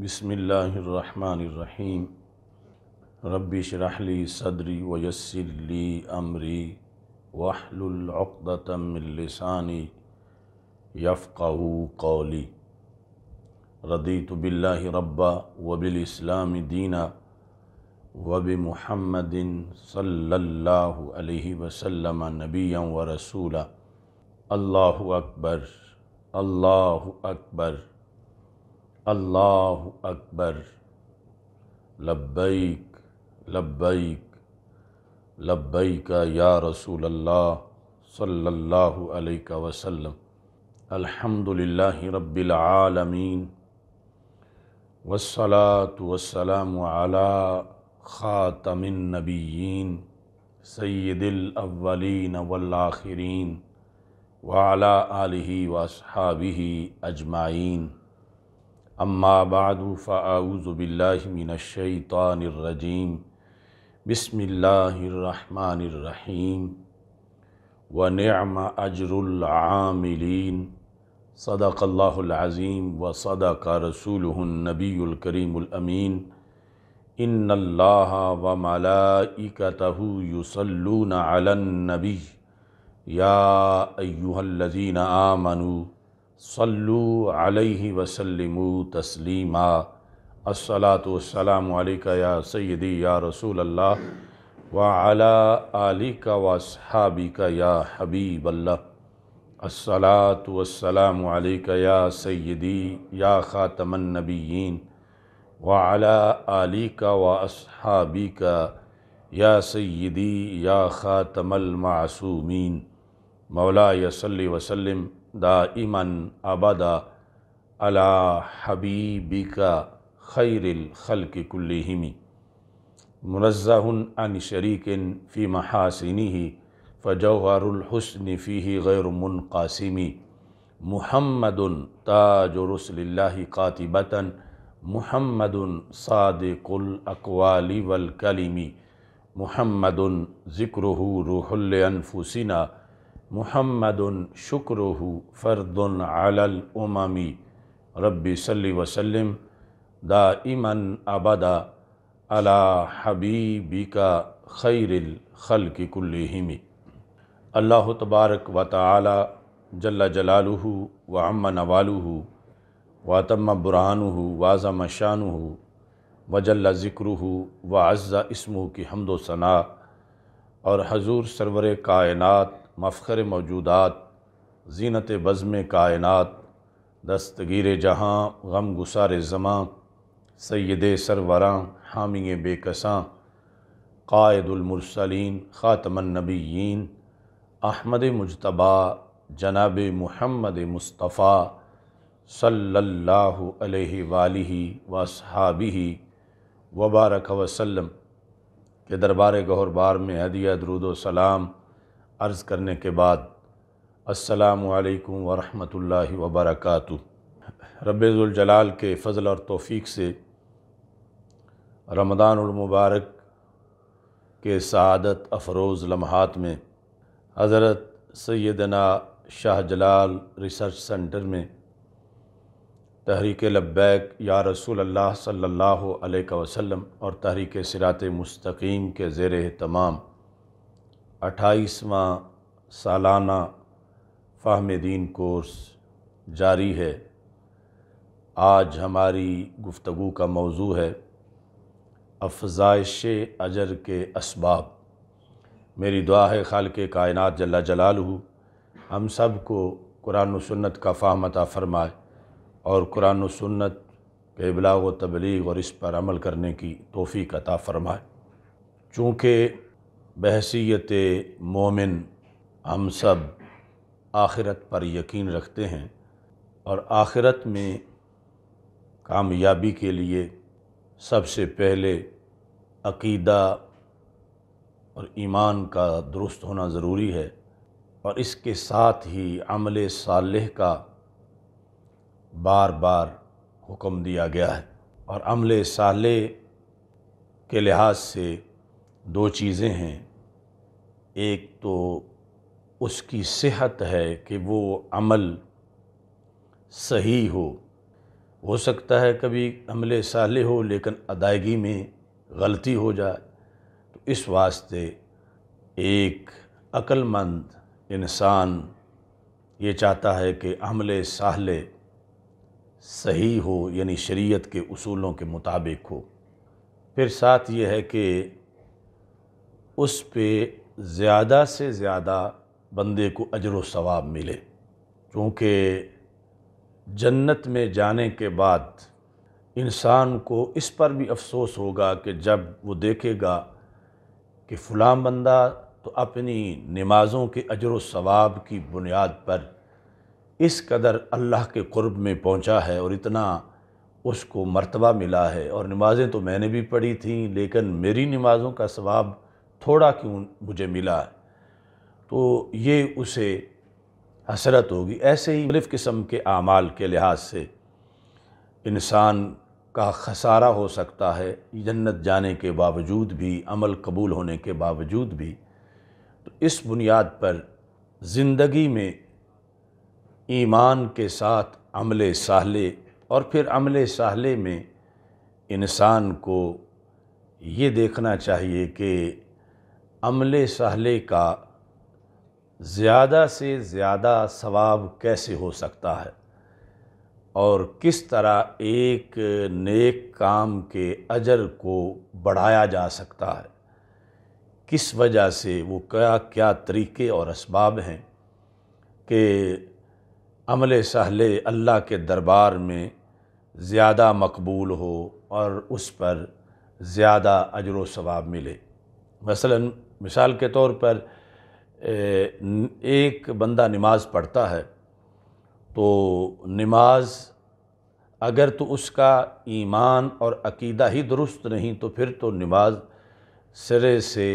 बसमीम रबिश रहली सदरी वयसरली अमरी वाहलतमिलसानी यफ़क़ कौली रदी तबिल्ला रब्बा वबिलस्लाम दीना वब महमदिन सल्ला वसलम नबिया व रसूला अल्लाह अकबर अल्लाह अकबर अल्लाह अकबर लब्बैक लब्बैक लब्बैक या रसूल अल्लाह सल्लल्लाहु अलैहि वसल्लम अल्हम्दुलिल्लाहि रब्बिल आलमीन वस्सलातु वस्सलामु अला खातमिन नबीयीन सैदिल अव्वलीन वल आखिरीन वाला आलिही वसहाबिही अजमाइन अम्मा बाद फ़ाऊज़बिल्लिमिनशैतरजीम बसमीम वनम अजरआमिलीन सदाक़ल्लाज़ीम व सदाक रसूलनबीकरीमीन इन व मलाइकतहु युसल्लून अलन्नबी या अयुहल्लजीन आमनू सल्लु अलैहि वसल्लिमु तस्लीमा अलैका या सैदी या रसूल अल्लाह व अला का व का या हबीब अल्लाह अलैका या सैदी या ख़ातमनबीन व अला का व का या सैदी या ख़ातमल मासूमीन मौला यसल्ली वसलम दाइमन अबदा अला हबीबिका खैरिल खल्क कुल्लिहिमी मुनज़हन अन शरीकिन फ़ी महासिनी फ़जौहरुलहसन फ़ी गैर मुनकासिमी महमद ताजरसल्ला कातिबता महमद सादिकुल अकवाली वलकलिमी महमद ज़िक्र रूहल अनफुसिना मोहम्मद शुक्रहु फ़र्दन आलल उमामी रब्बी सल्ली वसलम दा इमन अबदा अला हबीबी का खैरिल खल की कुल्लिमी अल्लाह तबारक व ताली जल्ला जलालुहु व अम्मा नवालुहु वातम बुरहानहु वाज़म शानहु वजल्ला ज़िक्रहु व अज़्ज़ा इसमू की हमदो सना और हजूर सरवर कायनत मफ़र मौजूदात जीनत बज़म कायनत दस्तगीर जहाँ गम गुसार ज़मां सैद सरवरा हामी बेकसा कायदुलमरसलिन ख़ातमनबीन अहमद मुशतबा जनाब महमद मुस्तफ़ा सल्लल्लाहु अलैहि वालही वसहाबी वबारक वसलम के दरबार गहरबार में हदिया दरुदो सलाम अर्ज़ करने के बाद असलकम वरहमल वबरक रबाल के फ़ल और तौफीक से रमदानमबारक के सदत अफरोज़ लम्हात में हज़रत सैदना शाह जलाल रिसर्च सेंटर में तहरीक लब्बैक या रसूल अल्लाह सल्लल्लाहु अलैहि वसल्लम और तहरीक सिरात मुस्तकीम के ज़ेर तमाम अट्ठाईसवा सालाना फ़ाहम दीन कोर्स जारी है आज हमारी गुफ्तु का मौजू है अफजाइश अजर के इसबाब मेरी दुआ है खाल के कायनत जलाल जलालू हम सब को कुरान सन्नत का फाहमता फ़रमाए और कुरान सन्नत के अबलाग व तबलीग और इस पर अमल करने की तोफ़ी का फ़रमाए चूँकि बहसीत मोमिन हम सब आखिरत पर यकीन रखते हैं और आखिरत में कामयाबी के लिए सबसे पहले अकीदा और ईमान का दुरुस्त होना ज़रूरी है और इसके साथ ही अमल सालह का बार बार हुक्म दिया गया है और अमल साले के लिहाज से दो चीज़ें हैं एक तो उसकी सेहत है कि वो अमल सही हो हो सकता है कभी अमल साले हो लेकिन अदायगी में गलती हो जाए तो इस वास्ते एक अक्लमंद इंसान ये चाहता है कि अमल साले सही हो यानी शरीयत के उसूलों के मुताबिक हो फिर साथ ये है कि उस पे ज़्यादा से ज़्यादा बंदे को अजर सवाब मिले क्योंकि जन्नत में जाने के बाद इंसान को इस पर भी अफसोस होगा कि जब वो देखेगा कि फ़लाँ बंदा तो अपनी नमाज़ों के अजर सवाब की बुनियाद पर इस कदर अल्लाह के क़ुरब में पहुंचा है और इतना उसको मर्तबा मिला है और नमाज़ें तो मैंने भी पढ़ी थी लेकिन मेरी नमाज़ों का सवाब थोड़ा क्यों मुझे मिला तो ये उसे हसरत होगी ऐसे ही मुख्तफ किस्म के अमाल के लिहाज से इंसान का खसारा हो सकता है जन्नत जाने के बावजूद भी अमल कबूल होने के बावजूद भी तो इस बुनियाद पर ज़िंदगी में ईमान के साथ अमल साहले और फिर अमल साहले में इंसान को ये देखना चाहिए कि अमले सहले का ज़्यादा से ज़्यादा सवाब कैसे हो सकता है और किस तरह एक नेक काम के अजर को बढ़ाया जा सकता है किस वजह से वो क्या क्या तरीके और इसबाब हैं कि अमल सहले अल्लाह के दरबार में ज़्यादा मकबूल हो और उस पर ज़्यादा अजर व सवाब मिले मसलन मिसाल के तौर पर एक बंदा नमाज पढ़ता है तो नमाज अगर तो उसका ईमान और अकीदा ही दुरुस्त नहीं तो फिर तो नमाज सिरे से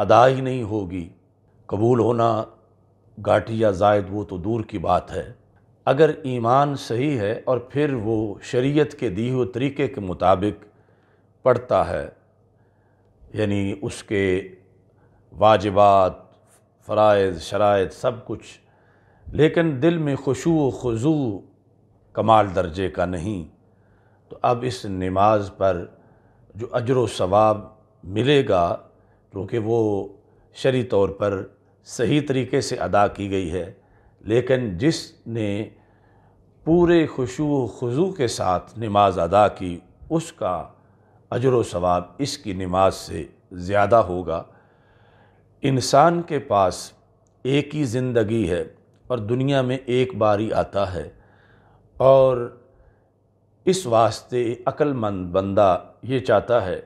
अदा ही नहीं होगी कबूल होना घाटी या जायद वो तो दूर की बात है अगर ईमान सही है और फिर वो शरीयत के दी हुए तरीके के मुताबिक पढ़ता है यानी उसके वाजबात फ़रज़ शराइ सब कुछ लेकिन दिल में खुशू खजू कमाल दर्जे का नहीं तो अब इस नमाज पर जो अजर व मिलेगा क्योंकि वो शरी तौर पर सही तरीके से अदा की गई है लेकिन जिसने पूरे खुशू खजू के साथ नमाज अदा की उसका अजर सवाब इसकी नमाज से ज़्यादा होगा इंसान के पास एक ही ज़िंदगी है और दुनिया में एक बार ही आता है और इस वास्ते अक्लमंद बंदा ये चाहता है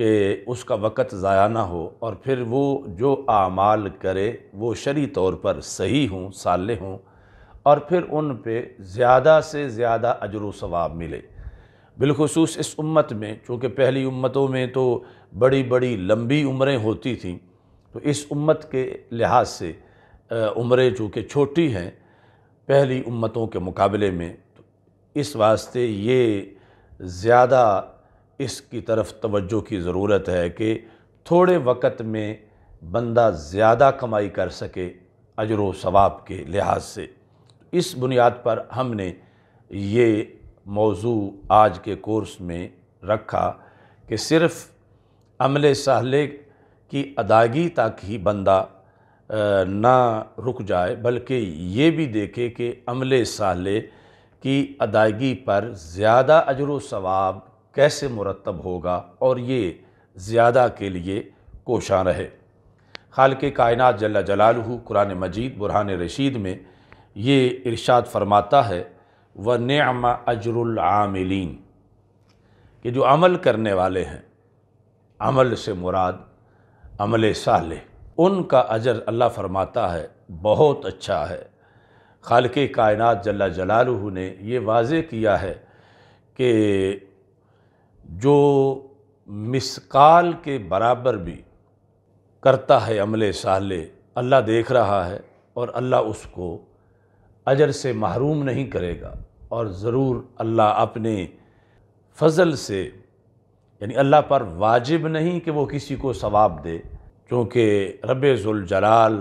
कि उसका वक़्त ज़ाया ना हो और फिर वो जो आमाल करे वो शरी तौर पर सही हों साले हों और फिर उन पे ज़्यादा से ज़्यादा अजर सवाब मिले बिलखसूस इस उम्मत में चूँकि पहली उम्मतों में तो बड़ी बड़ी लंबी उम्रें होती थीं तो इस उम्मत के लिहाज से उम्रें चूँकि छोटी हैं पहली उम्मतों के मुकाबले में तो इस वास्ते ये ज़्यादा इसकी तरफ तवज्जो की ज़रूरत है कि थोड़े वक़्त में बंदा ज़्यादा कमाई कर सके अजर व सवाब के लिहाज से इस बुनियाद पर हमने ये मौजू आज के कोर्स में रखा कि सिर्फ़ अमल सहल की अदायगी तक ही बंदा ना रुक जाए बल्कि ये भी देखे कि अमल सहल की अदायगी पर ज़्यादा अजर सवाब कैसे मुरतब होगा और ये ज़्यादा के लिए कोशा रहे खाल के कायनत जल्ला जलालहू कुरान मजीद बुरहान रशीद में ये इर्शाद फरमाता है व नम अजरमिलीन कि जो अमल करने वाले हैं अमल से मुराद अमल साले उनका अजर अल्लाह फरमाता है बहुत अच्छा है खाल के कायनत जल्ला जलालू ने ये वाज किया है कि जो मिसकाल के बराबर भी करता है अमल साले अल्लाह देख रहा है और अल्लाह उसको अजर से महरूम नहीं करेगा और ज़रूर अल्लाह अपने फजल से यानी अल्लाह पर वाजिब नहीं कि वो किसी को सवाब दे क्योंकि रबाल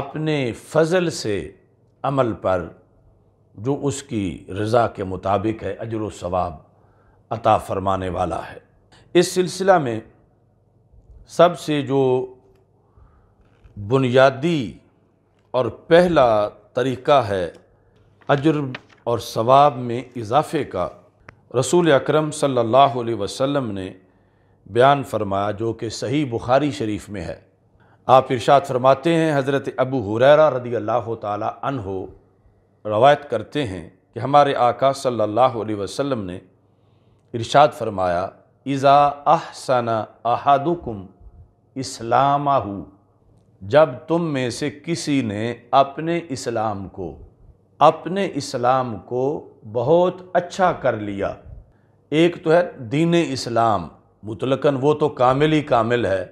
अपने फजल से अमल पर जो उसकी रज़ा के मुताबिक है अजर सवाब अता फरमाने वाला है इस सिलसिला में सबसे जो बुनियादी और पहला तरीक़ा है अजर और सवाब में इजाफ़े का रसूल अकरम सल्लल्लाहु अलैहि वसल्लम ने बयान फरमाया जो कि सही बुखारी शरीफ में है आप इरशाद फरमाते हैं हज़रत अबू हुररा रदी अल्लाह तन हो रवायत करते हैं कि हमारे आका सल्लल्लाहु अलैहि वसल्लम ने इरशाद फरमाया इज़ा अहसना अहदुकुम इस्लामा जब तुम में से किसी ने अपने इस्लाम को अपने इस्लाम को बहुत अच्छा कर लिया एक तो है दीन इस्लाम मुतलकन वो तो कामिल ही कामिल है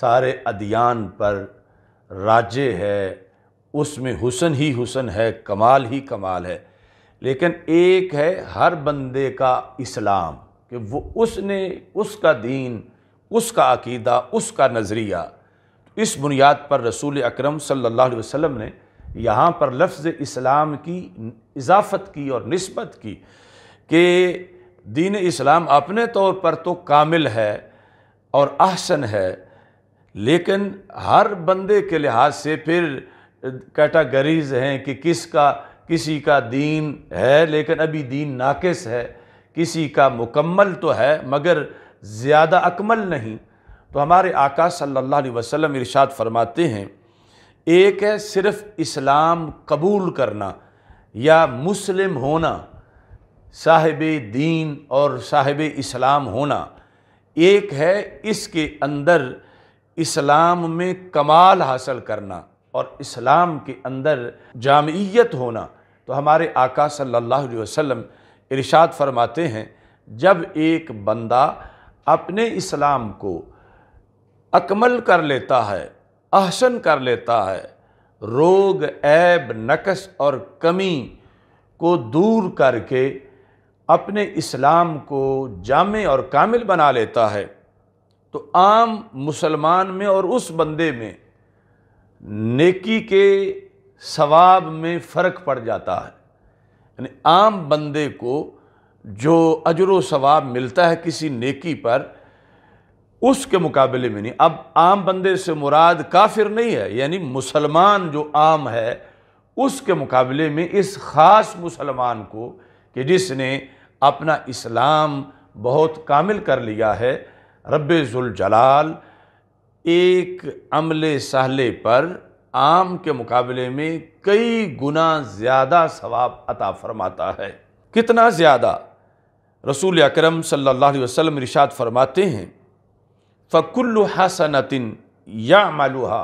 सारे अदियान पर राज्य है उसमें हुसन ही हुसन है कमाल ही कमाल है लेकिन एक है हर बंदे का इस्लाम कि वो उसने उसका दीन उसका अकीदा उसका नज़रिया इस बुनियाद पर रसूल अक्रम सम ने यहाँ पर लफ्ज़ इस्लाम की इजाफ़त की और नस्बत की कि दीन इस्लाम अपने तौर पर तो कामिल है और आहसन है लेकिन हर बंदे के लिहाज से फिर कैटागरीज़ हैं कि किसका किसी का दीन है लेकिन अभी दीन नाकस है किसी का मुकम्मल तो है मगर ज़्यादा अकमल नहीं तो हमारे आका सल्लल्लाहु अलैहि वसल्लम इरशाद फरमाते हैं एक है सिर्फ इस्लाम कबूल करना या मुस्लिम होना साहिब दीन और साहिब इस्लाम होना एक है इसके अंदर इस्लाम में कमाल हासिल करना और इस्लाम के अंदर जामियत होना तो हमारे आका सल्लल्लाहु अलैहि वसल्लम इरशाद फरमाते हैं जब एक बंदा अपने इस्लाम को अकमल कर लेता है अहसन कर लेता है रोग ऐब नकस और कमी को दूर करके अपने इस्लाम को जामे और कामिल बना लेता है तो आम मुसलमान में और उस बंदे में नेकी के सवाब में फ़र्क पड़ जाता है यानी आम बंदे को जो अजर सवाब मिलता है किसी नेकी पर उसके मुकाबले में नहीं अब आम बंदे से मुराद काफिर नहीं है यानी मुसलमान जो आम है उसके मुकाबले में इस ख़ास मुसलमान को कि जिसने अपना इस्लाम बहुत कामिल कर लिया है रब्ज़ुलजलाल एक अमले सहले पर आम के मुकाबले में कई गुना ज़्यादा सवाब अता फरमाता है कितना ज़्यादा रसूल अकरम सल्लल्लाहु अलैहि वसल्लम इरशाद फरमाते हैं फ़कुल्लु हसनतिन या मालूहा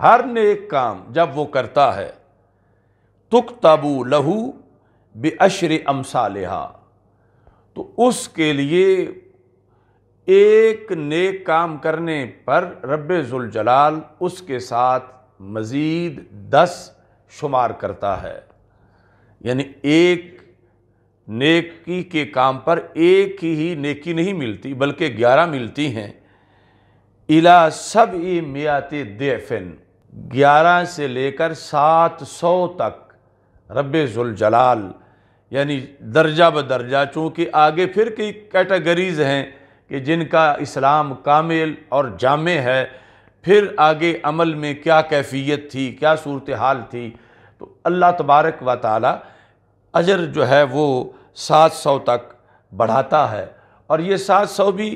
हर नेक काम जब वो करता है तुक तबू लहू बशर अमसालहा तो उसके लिए एक नेक काम करने पर जलाल उसके साथ मज़ीद दस शुमार करता है यानी एक नेकी के काम पर एक ही नेकी नहीं मिलती बल्कि ग्यारह मिलती हैं इला सब ई मियाति देफिन ग्यारह से लेकर सात सौ तक रबाल यानी दर्जा ब दर्जा चूँकि आगे फिर की कैटेगरीज़ हैं कि जिनका इस्लाम कामिल और जाम है फिर आगे अमल में क्या कैफियत थी क्या सूरत हाल थी तो अल्लाह तबारक व ताली अजर जो है वो सात सौ तक बढ़ाता है और ये सात सौ भी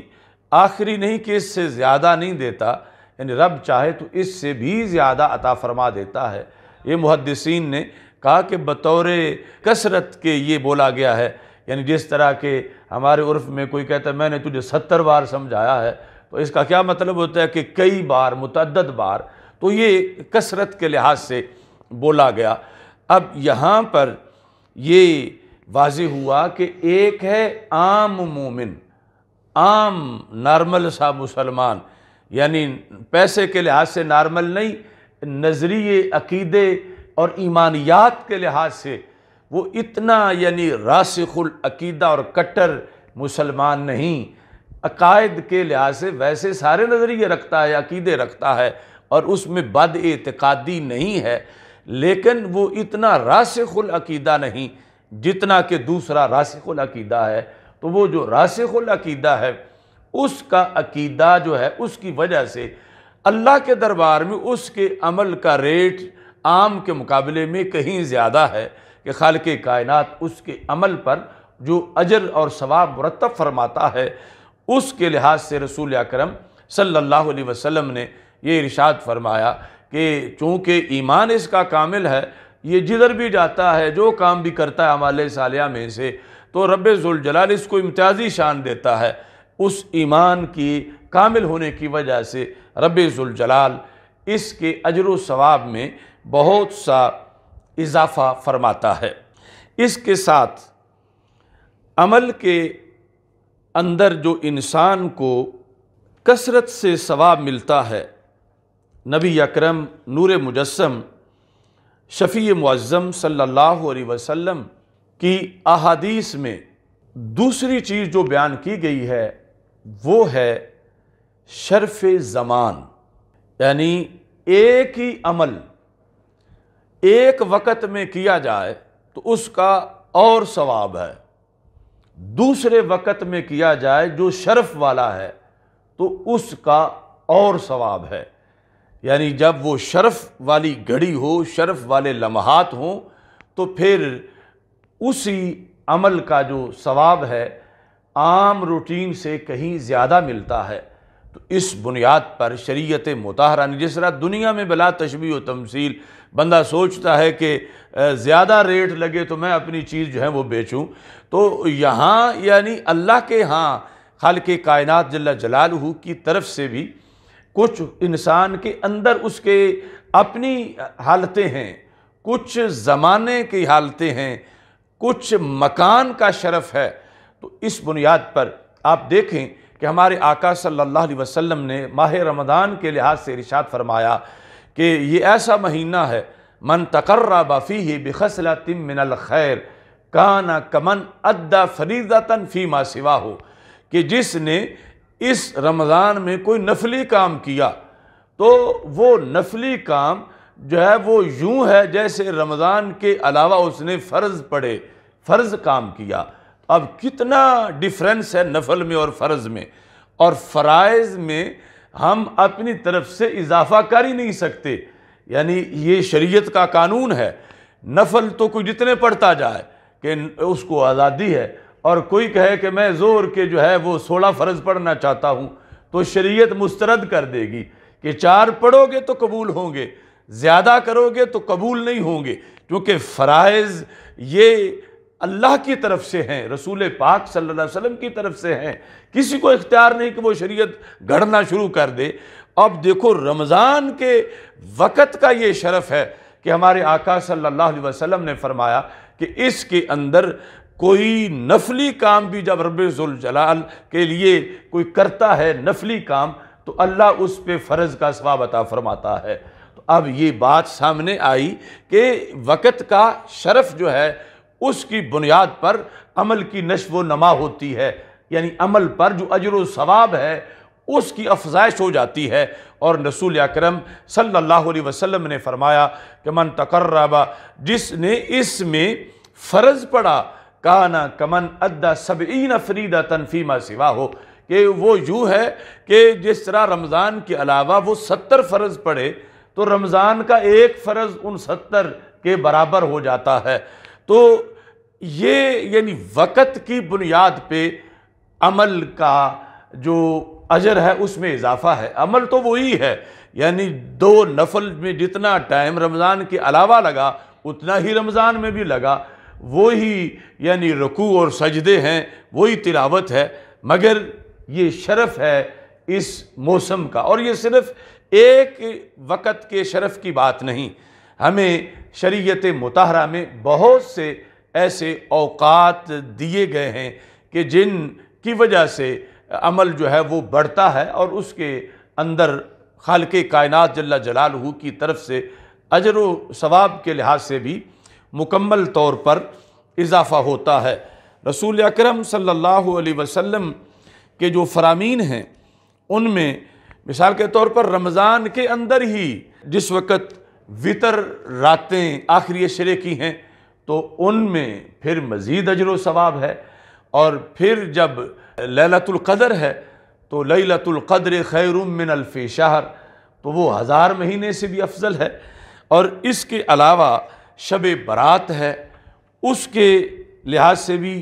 आखिरी नहीं कि इससे ज़्यादा नहीं देता यानी रब चाहे तो इससे भी ज़्यादा अता फरमा देता है ये मुहदसिन ने कहा कि बतौर कसरत के ये बोला गया है यानी जिस तरह के हमारे उर्फ में कोई कहता है मैंने तुझे सत्तर बार समझाया है तो इसका क्या मतलब होता है कि कई बार मुतद बार तो ये कसरत के लिहाज से बोला गया अब यहाँ पर ये वाज हुआ कि एक है आम मोमिन आम नॉर्मल सा मुसलमान यानी पैसे के लिहाज से नॉर्मल नहीं नज़रिए अकीदे और ईमानियात के लिहाज से वो इतना यानी रासिकुल अकीदा और कट्टर मुसलमान नहीं अकायद के लिहाज से वैसे सारे नज़रिए रखता है अकीदे रखता है और उसमें बद एतकादी नहीं है लेकिन वो इतना रासिकुल अकीदा नहीं जितना कि दूसरा रासिकुल अकीदा है तो वो जो रासख़ुलदा है उसका अकीदा जो है उसकी वजह से अल्लाह के दरबार में उसके अमल का रेट आम के मुकाबले में कहीं ज़्यादा है कि खाल के कायनत उसके अमल पर जो अजर और सवाब मुरतब फरमाता है उसके लिहाज से रसूल अक्रम सल्ला अलैहि ने ये इरशाद फरमाया कि चूँकि ईमान इसका कामिल है ये जिधर भी जाता है जो काम भी करता है हमारे सालिया में से तो रबाल इसको इम्तियाजी शान देता है उस ईमान की कामिल होने की वजह से रबाल इसके अजर सवाब में बहुत सा इजाफ़ा फरमाता है इसके साथ अमल के अंदर जो इंसान को कसरत से सवाब मिलता है नबी अकरम नूर मुजस्म शफ़ी मुज़म सल्लल्लाहु अलैहि वसल्लम कि अहादीस में दूसरी चीज़ जो बयान की गई है वो है शर्फ ज़मान यानी एक ही अमल एक वक़्त में किया जाए तो उसका और सवाब है दूसरे वक़्त में किया जाए जो शर्फ वाला है तो उसका और सवाब है यानी जब वो शर्फ वाली घड़ी हो शर्फ वाले लम्हात हों तो फिर उसी अमल का जो सवाब है आम रूटीन से कहीं ज़्यादा मिलता है तो इस बुनियाद पर शरीयत मतहरा जिस तरह दुनिया में बला तशबी व तमसील बंदा सोचता है कि ज़्यादा रेट लगे तो मैं अपनी चीज़ जो है वो बेचूँ तो यहाँ यानी अल्लाह के यहाँ खाल के कायनत जल्ला जलालहू की तरफ से भी कुछ इंसान के अंदर उसके अपनी हालतें हैं कुछ ज़माने की हालतें हैं कुछ मकान का शरफ है तो इस बुनियाद पर आप देखें कि हमारे आका सल्लल्लाहु अलैहि वसल्लम ने माह रमदान के लिहाज से इरशाद फरमाया कि ये ऐसा महीना है मन तकर्रा बफ़ी ही बिखसला तिम मिनल खैर काना कमन अद्दा फरीदातन फ़ी मा सिवा हो कि जिसने इस रमज़ान में कोई नफली काम किया तो वो नफली काम जो है वो यूं है जैसे रमज़ान के अलावा उसने फ़र्ज़ पढ़े फ़र्ज़ काम किया अब कितना डिफरेंस है नफल में और फ़र्ज़ में और फ़राइज़ में हम अपनी तरफ से इजाफा कर ही नहीं सकते यानी ये शरीयत का कानून है नफल तो कोई जितने पढ़ता जाए कि उसको आज़ादी है और कोई कहे कि मैं ज़ोर के जो है वो सोलह फ़र्ज़ पढ़ना चाहता हूँ तो शरीयत मुस्तरद कर देगी कि चार पढ़ोगे तो कबूल होंगे ज़्यादा करोगे तो कबूल नहीं होंगे क्योंकि फ़राइज़ ये अल्लाह की तरफ से हैं रसूल पाक सल्लल्लाहु अलैहि वसल्लम की तरफ से हैं किसी को इख्तियार नहीं कि वो शरीयत गढ़ना शुरू कर दे अब देखो रमज़ान के वक़्त का ये शरफ़ है कि हमारे आका सल्लल्लाहु अलैहि वसल्लम ने फरमाया कि इसके अंदर कोई नफली काम भी जब रबाल के लिए कोई करता है नफली काम तो अल्लाह उस पर फ़र्ज़ का स्वाब अता फरमाता है अब ये बात सामने आई कि वक़्त का शरफ जो है उसकी बुनियाद पर अमल की नशव नमा होती है यानी अमल पर जो अजर सवाब है उसकी अफजाइश हो जाती है और रसूल अक्रम सल्लल्लाहु अलैहि वसल्लम ने फरमाया कि मन तकर्रबा जिसने इसमें फ़र्ज़ पढ़ा काना कमन अद्दा सबीन फरीदा तनफीमा सिवा हो कि वो यूँ है कि जिस तरह रमज़ान के अलावा वो सत्तर फ़र्ज़ पढ़े तो रमज़ान का एक फ़र्ज़ उन सत्तर के बराबर हो जाता है तो ये यानी वक़्त की बुनियाद पे अमल का जो अजर है उसमें इजाफ़ा है अमल तो वही है यानी दो नफल में जितना टाइम रमज़ान के अलावा लगा उतना ही रमज़ान में भी लगा वही यानी रकू और सजदे हैं वही तिलावत है मगर ये शरफ़ है इस मौसम का और ये सिर्फ़ एक वक़्त के शरफ की बात नहीं हमें शरीयत मतहरा में बहुत से ऐसे अवकात दिए गए हैं कि जिन की वजह से अमल जो है वो बढ़ता है और उसके अंदर खाल के कायनत जल्ला जलालहू की तरफ से अजर व सवाब के लिहाज से भी मुकम्मल तौर पर इजाफ़ा होता है रसूल अकरम सल्लल्लाहु अलैहि वसल्लम के जो फरामीन हैं उनमें मिसाल के तौर पर रमज़ान के अंदर ही जिस वक़्त वितर रातें आखिरी शरे की हैं तो उनमें फिर मज़ीद अजर सवाब है और फिर जब ललतुल्क़दर है तो ललतुल्क़दर खैरुमिन अलफ़ी शहर तो वो हज़ार महीने से भी अफजल है और इसके अलावा शब बरात है उसके लिहाज से भी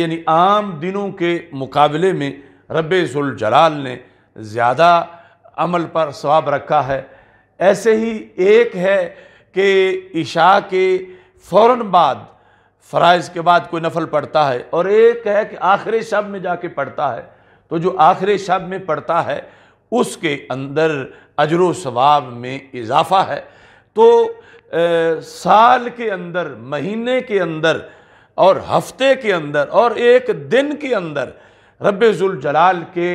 यानी आम दिनों के मुकाबले में रब जलाल ने ज़्यादा अमल पर स्वाब रखा है ऐसे ही एक है कि इशा के फ़ौर बाद फ़राइज़ के बाद कोई नफल पढ़ता है और एक है कि आखिरी शब में जाके पढ़ता है तो जो आखिरी शब में पढ़ता है उसके अंदर अजर सवाब में इजाफ़ा है तो ए, साल के अंदर महीने के अंदर और हफ्ते के अंदर और एक दिन के अंदर रब्ज़ुलजलाल के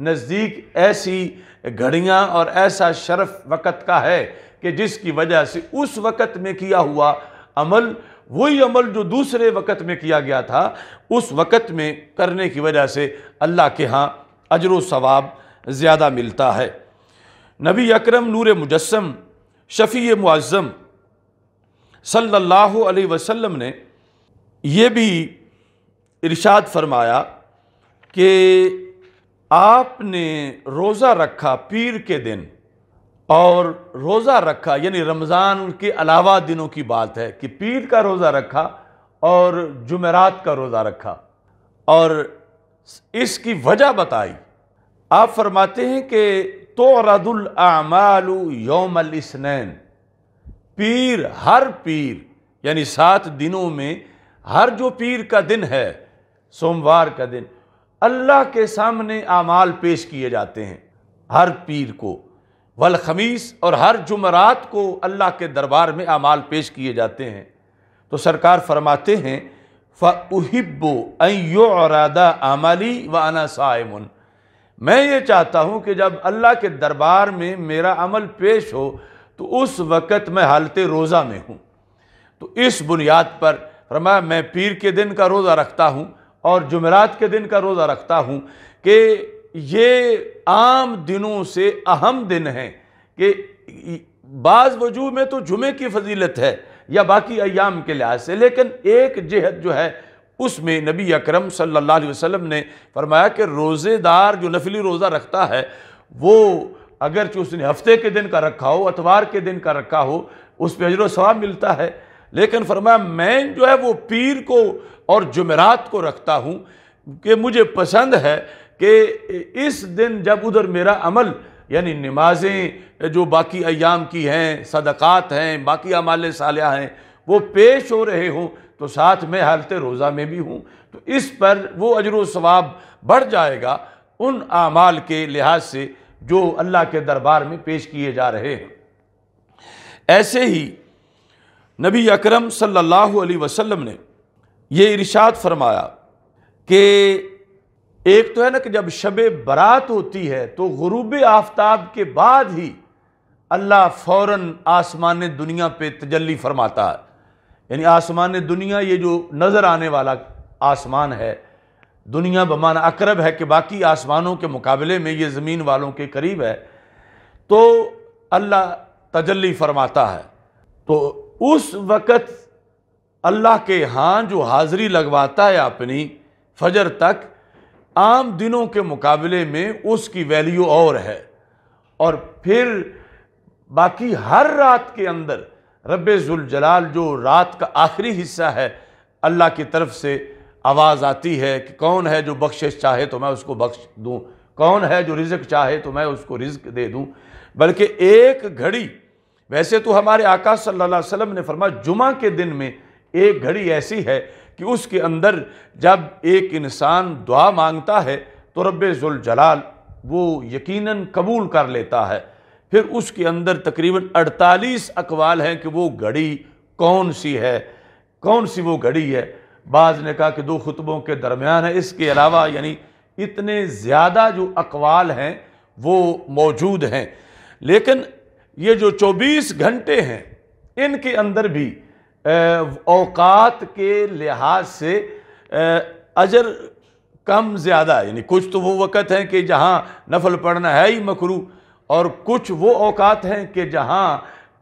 नज़दीक ऐसी घड़ियाँ और ऐसा शरफ वक़्त का है कि जिसकी वजह से उस वक़्त में किया हुआ अमल वही अमल जो दूसरे वक़्त में किया गया था उस वक़्त में करने की वजह से अल्लाह के यहाँ अजर सवाब ज़्यादा मिलता है नबी अकरम नूर मुजस्म शफ़ी मुआज़म सल्लल्लाहु अलैहि वसल्लम ने यह भी इरशाद फरमाया कि आपने रोज़ा रखा पीर के दिन और रोज़ा रखा यानी रमज़ान के अलावा दिनों की बात है कि पीर का रोज़ा रखा और जुमेरात का रोज़ा रखा और इसकी वजह बताई आप फरमाते हैं कि तो रदुल आमालु योमल पीर हर पीर यानी सात दिनों में हर जो पीर का दिन है सोमवार का दिन अल्लाह के सामने आमाल पेश किए जाते हैं हर पीर को वल खमीस और हर जुमरात को अल्लाह के दरबार में आमाल पेश किए जाते हैं तो सरकार फरमाते हैं फ़हिब्बो और आमाली व आना सायमन मैं ये चाहता हूँ कि जब अल्लाह के दरबार में मेरा अमल पेश हो तो उस वक़्त मैं हालत रोज़ा में हूँ तो इस बुनियाद पर फरमाया मैं पीर के दिन का रोज़ा रखता हूँ और जुमेरात के दिन का रोज़ा रखता हूँ कि ये आम दिनों से अहम दिन हैं कि बाज़ वजूह में तो जुमे की फजीलत है या बाकी अयाम के लिहाज से लेकिन एक जहत जो है उसमें नबी अकरम सल्लल्लाहु अलैहि वसल्लम ने फरमाया कि रोज़ेदार जो नफली रोज़ा रखता है वो अगरचि उसने हफ्ते के दिन का रखा हो अतवार के दिन का रखा हो उस पर अजर सवाब मिलता है लेकिन फरमाया मैं जो है वो पीर को और जुमेरात को रखता हूँ कि मुझे पसंद है कि इस दिन जब उधर मेरा अमल यानी नमाजें जो बाकी अयाम की हैं सदक़ात हैं बाकी अमाल साल हैं वो पेश हो रहे हों तो साथ में हालत रोज़ा में भी हूँ तो इस पर वो अजर वाब बढ़ जाएगा उन आमाल के लिहाज से जो अल्लाह के दरबार में पेश किए जा रहे हैं ऐसे ही नबी अकरम सल्लल्लाहु अलैहि वसल्लम ने ये इरशाद फरमाया कि एक तो है ना कि जब शब बरात होती है तो गुरूब आफ्ताब के बाद ही अल्लाह फ़ौर आसमान दुनिया पे तजली फरमाता है यानी आसमान दुनिया ये जो नज़र आने वाला आसमान है दुनिया बमान अकरब है कि बाकी आसमानों के मुकाबले में ये ज़मीन वालों के करीब है तो अल्लाह तजली फरमाता है तो उस वक़्त अल्लाह के यहाँ जो हाज़री लगवाता है अपनी फजर तक आम दिनों के मुकाबले में उसकी वैल्यू और है और फिर बाकी हर रात के अंदर रबाल जो रात का आखिरी हिस्सा है अल्लाह की तरफ से आवाज़ आती है कि कौन है जो बख्शिश चाहे तो मैं उसको बख्श दूँ कौन है जो रिज़क चाहे तो मैं उसको रिज़क दे दूँ बल्कि एक घड़ी वैसे तो हमारे आकाश सल्लल्लाहु अलैहि वसल्लम ने फरमाया जुमा के दिन में एक घड़ी ऐसी है कि उसके अंदर जब एक इंसान दुआ मांगता है तो जलाल वो यकीनन कबूल कर लेता है फिर उसके अंदर तकरीबन 48 अकवाल हैं कि वो घड़ी कौन सी है कौन सी वो घड़ी है बाज़ ने कहा कि दो खुतबों के दरमियान है इसके अलावा यानी इतने ज़्यादा जो अकवाल हैं वो मौजूद हैं लेकिन ये जो 24 घंटे हैं इनके अंदर भी अवकात के लिहाज से अजर कम ज़्यादा यानी कुछ तो वो वक़्त हैं कि जहाँ नफल पढ़ना है ही मकरू और कुछ वो अवकात हैं कि जहाँ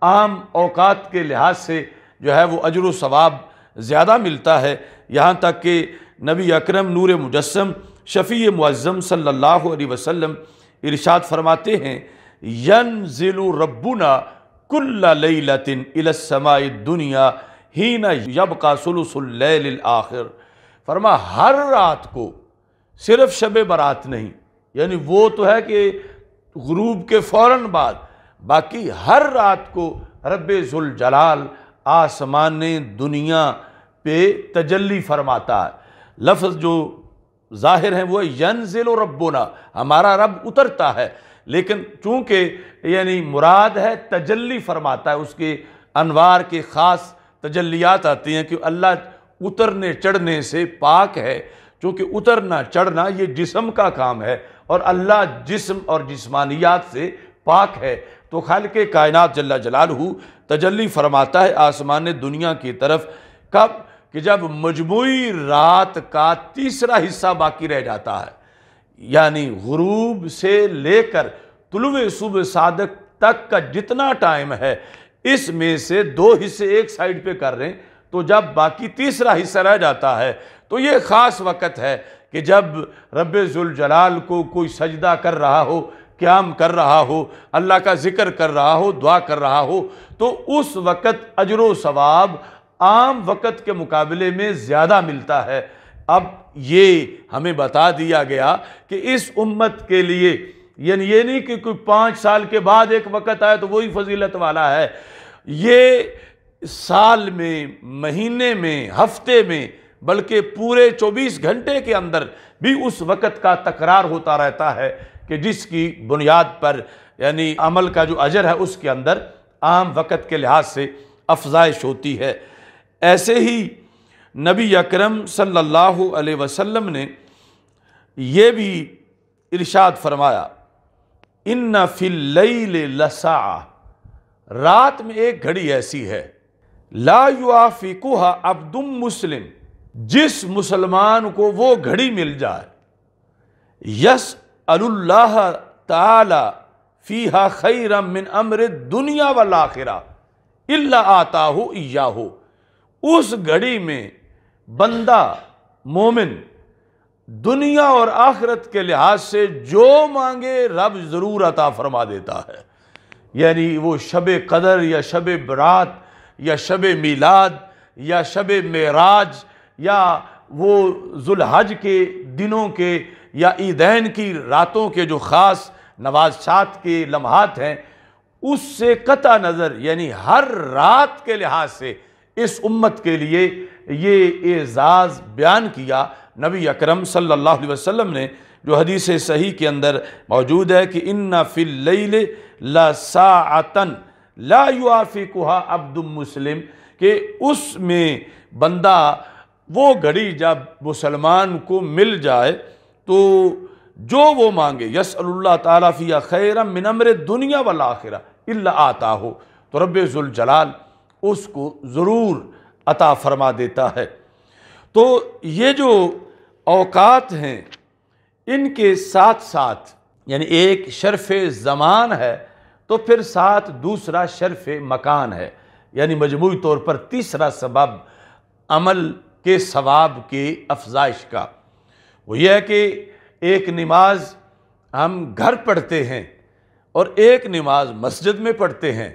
आम अवकात के लिहाज से जो है वो अजर सवाब ज़्यादा मिलता है यहाँ तक कि नबी अकरम नूर मुजस्म शफ़ी मुआज़म सल्लल्लाहु अलैहि वसल्लम इरशाद फरमाते हैं यन जिलु रबुना कुल्लातिन इलसमाय दुनिया ही यबका यब का सलसल आखिर फरमा हर रात को सिर्फ शब बरात नहीं यानी वो तो है कि गुरूब के फ़ौर बाद बाकी हर रात को रब जलाल आसमान दुनिया पे तजल्ली फरमाता है लफ्ज़ जो ज़ाहिर हैं वो यनजिल रबोना हमारा रब उतरता है लेकिन चूँकि यानी मुराद है तजल्ली फरमाता है उसके अनवार के ख़ास तजलियात आती हैं कि अल्लाह उतरने चढ़ने से पाक है चूँकि उतरना चढ़ना ये जिसम का काम है और अल्लाह जिसम और जिसमानियात से पाक है तो खाल के कायनत जल्ला हु तजल्ली फरमाता है आसमान दुनिया की तरफ कब कि जब मजमू रात का तीसरा हिस्सा बाकी रह जाता है यानी गरूब से लेकर तुलव सुबह सादक तक का जितना टाइम है इसमें से दो हिस्से एक साइड पे कर रहे हैं तो जब बाकी तीसरा हिस्सा रह जाता है तो ये ख़ास वक़्त है कि जब रबाल को कोई सजदा कर रहा हो क्याम कर रहा हो अल्लाह का ज़िक्र कर रहा हो दुआ कर रहा हो तो उस वक़्त अजर सवाब आम वक़्त के मुकाबले में ज़्यादा मिलता है अब ये हमें बता दिया गया कि इस उम्मत के लिए यानी ये नहीं कि कोई पाँच साल के बाद एक वक्त आया तो वही फजीलत वाला है ये साल में महीने में हफ्ते में बल्कि पूरे 24 घंटे के अंदर भी उस वक़्त का तकरार होता रहता है कि जिसकी बुनियाद पर यानी अमल का जो अजर है उसके अंदर आम वक़्त के लिहाज से अफजाइश होती है ऐसे ही नबी अकरम सल्लल्लाहु अलैहि वसल्लम ने यह भी इरशाद फरमाया इन लसा रात में एक घड़ी ऐसी है ला युआफिकुहा अब्दुम मुस्लिम जिस मुसलमान को वो घड़ी मिल जाए यस अल्लाह ताला फ़ीहा खैरम मिन अमर दुनिया वाल आखिरा इल्ला आता हो या हो उस घड़ी में बंदा मोमिन दुनिया और आखरत के लिहाज से जो मांगे रब ज़रूर अता फरमा देता है यानी वो शब कदर या शब बरात या शब मीलाद या शब मराज या वो जुलहज के दिनों के या ईदैन की रातों के जो ख़ास नवाजात के लम्हात हैं उससे कता नज़र यानी हर रात के लिहाज से इस उम्मत के लिए ये एजाज़ बयान किया नबी अकरम सल्लल्लाहु अलैहि वसल्लम ने जो हदीस सही के अंदर मौजूद है कि इन्ना फ़िल लसातन ला युआफ़िकुहा अब्दुल मुस्लिम कि उसमें बंदा वो घड़ी जब मुसलमान को मिल जाए तो जो वो मांगे यस अल्लाह तालीफ़िया खैर मिनमर दुनिया वाला आखिरा इल्ला आता हो तो रब्ज़ुलजलाल उसको ज़रूर अता फरमा देता है तो ये जो अवकात हैं इनके साथ साथ यानी एक शर्फ ज़मान है तो फिर साथ दूसरा शर्फ मकान है यानी मजमू तौर पर तीसरा सबब अमल के सवाब की अफजाइश का वो यह है कि एक नमाज हम घर पढ़ते हैं और एक नमाज मस्जिद में पढ़ते हैं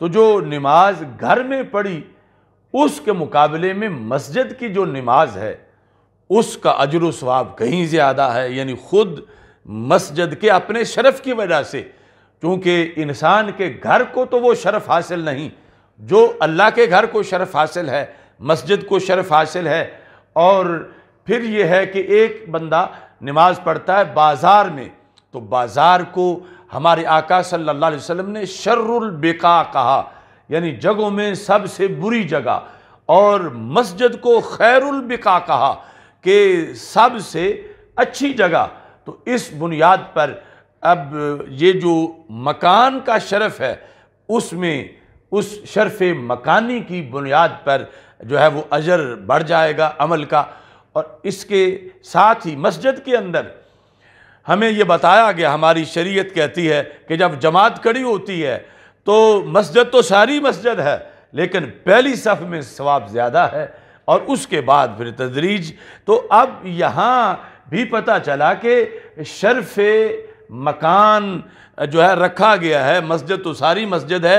तो जो नमाज घर में पढ़ी उसके मुकाबले में मस्जिद की जो नमाज है उसका अजर स्वाब कहीं ज़्यादा है यानी ख़ुद मस्जिद के अपने शरफ़ की वजह से क्योंकि इंसान के घर को तो वो शरफ़ हासिल नहीं जो अल्लाह के घर को शरफ़ हासिल है मस्जिद को शरफ़ हासिल है और फिर ये है कि एक बंदा नमाज़ पढ़ता है बाज़ार में तो बाज़ार को हमारे आका सल्लल्लाहु अलैहि वसल्लम ने शर्रुल कहा यानी जगहों में सबसे बुरी जगह और मस्जिद को खैरुल बिका कहा कि सबसे अच्छी जगह तो इस बुनियाद पर अब ये जो मकान का शरफ है उसमें उस शरफ मकानी की बुनियाद पर जो है वो अजर बढ़ जाएगा अमल का और इसके साथ ही मस्जिद के अंदर हमें ये बताया गया हमारी शरीयत कहती है कि जब जमात खड़ी होती है तो मस्जिद तो सारी मस्जिद है लेकिन पहली सफ़ में सवाब ज़्यादा है और उसके बाद फिर तदरीज तो अब यहाँ भी पता चला कि शर्फ मकान जो है रखा गया है मस्जिद तो सारी मस्जिद है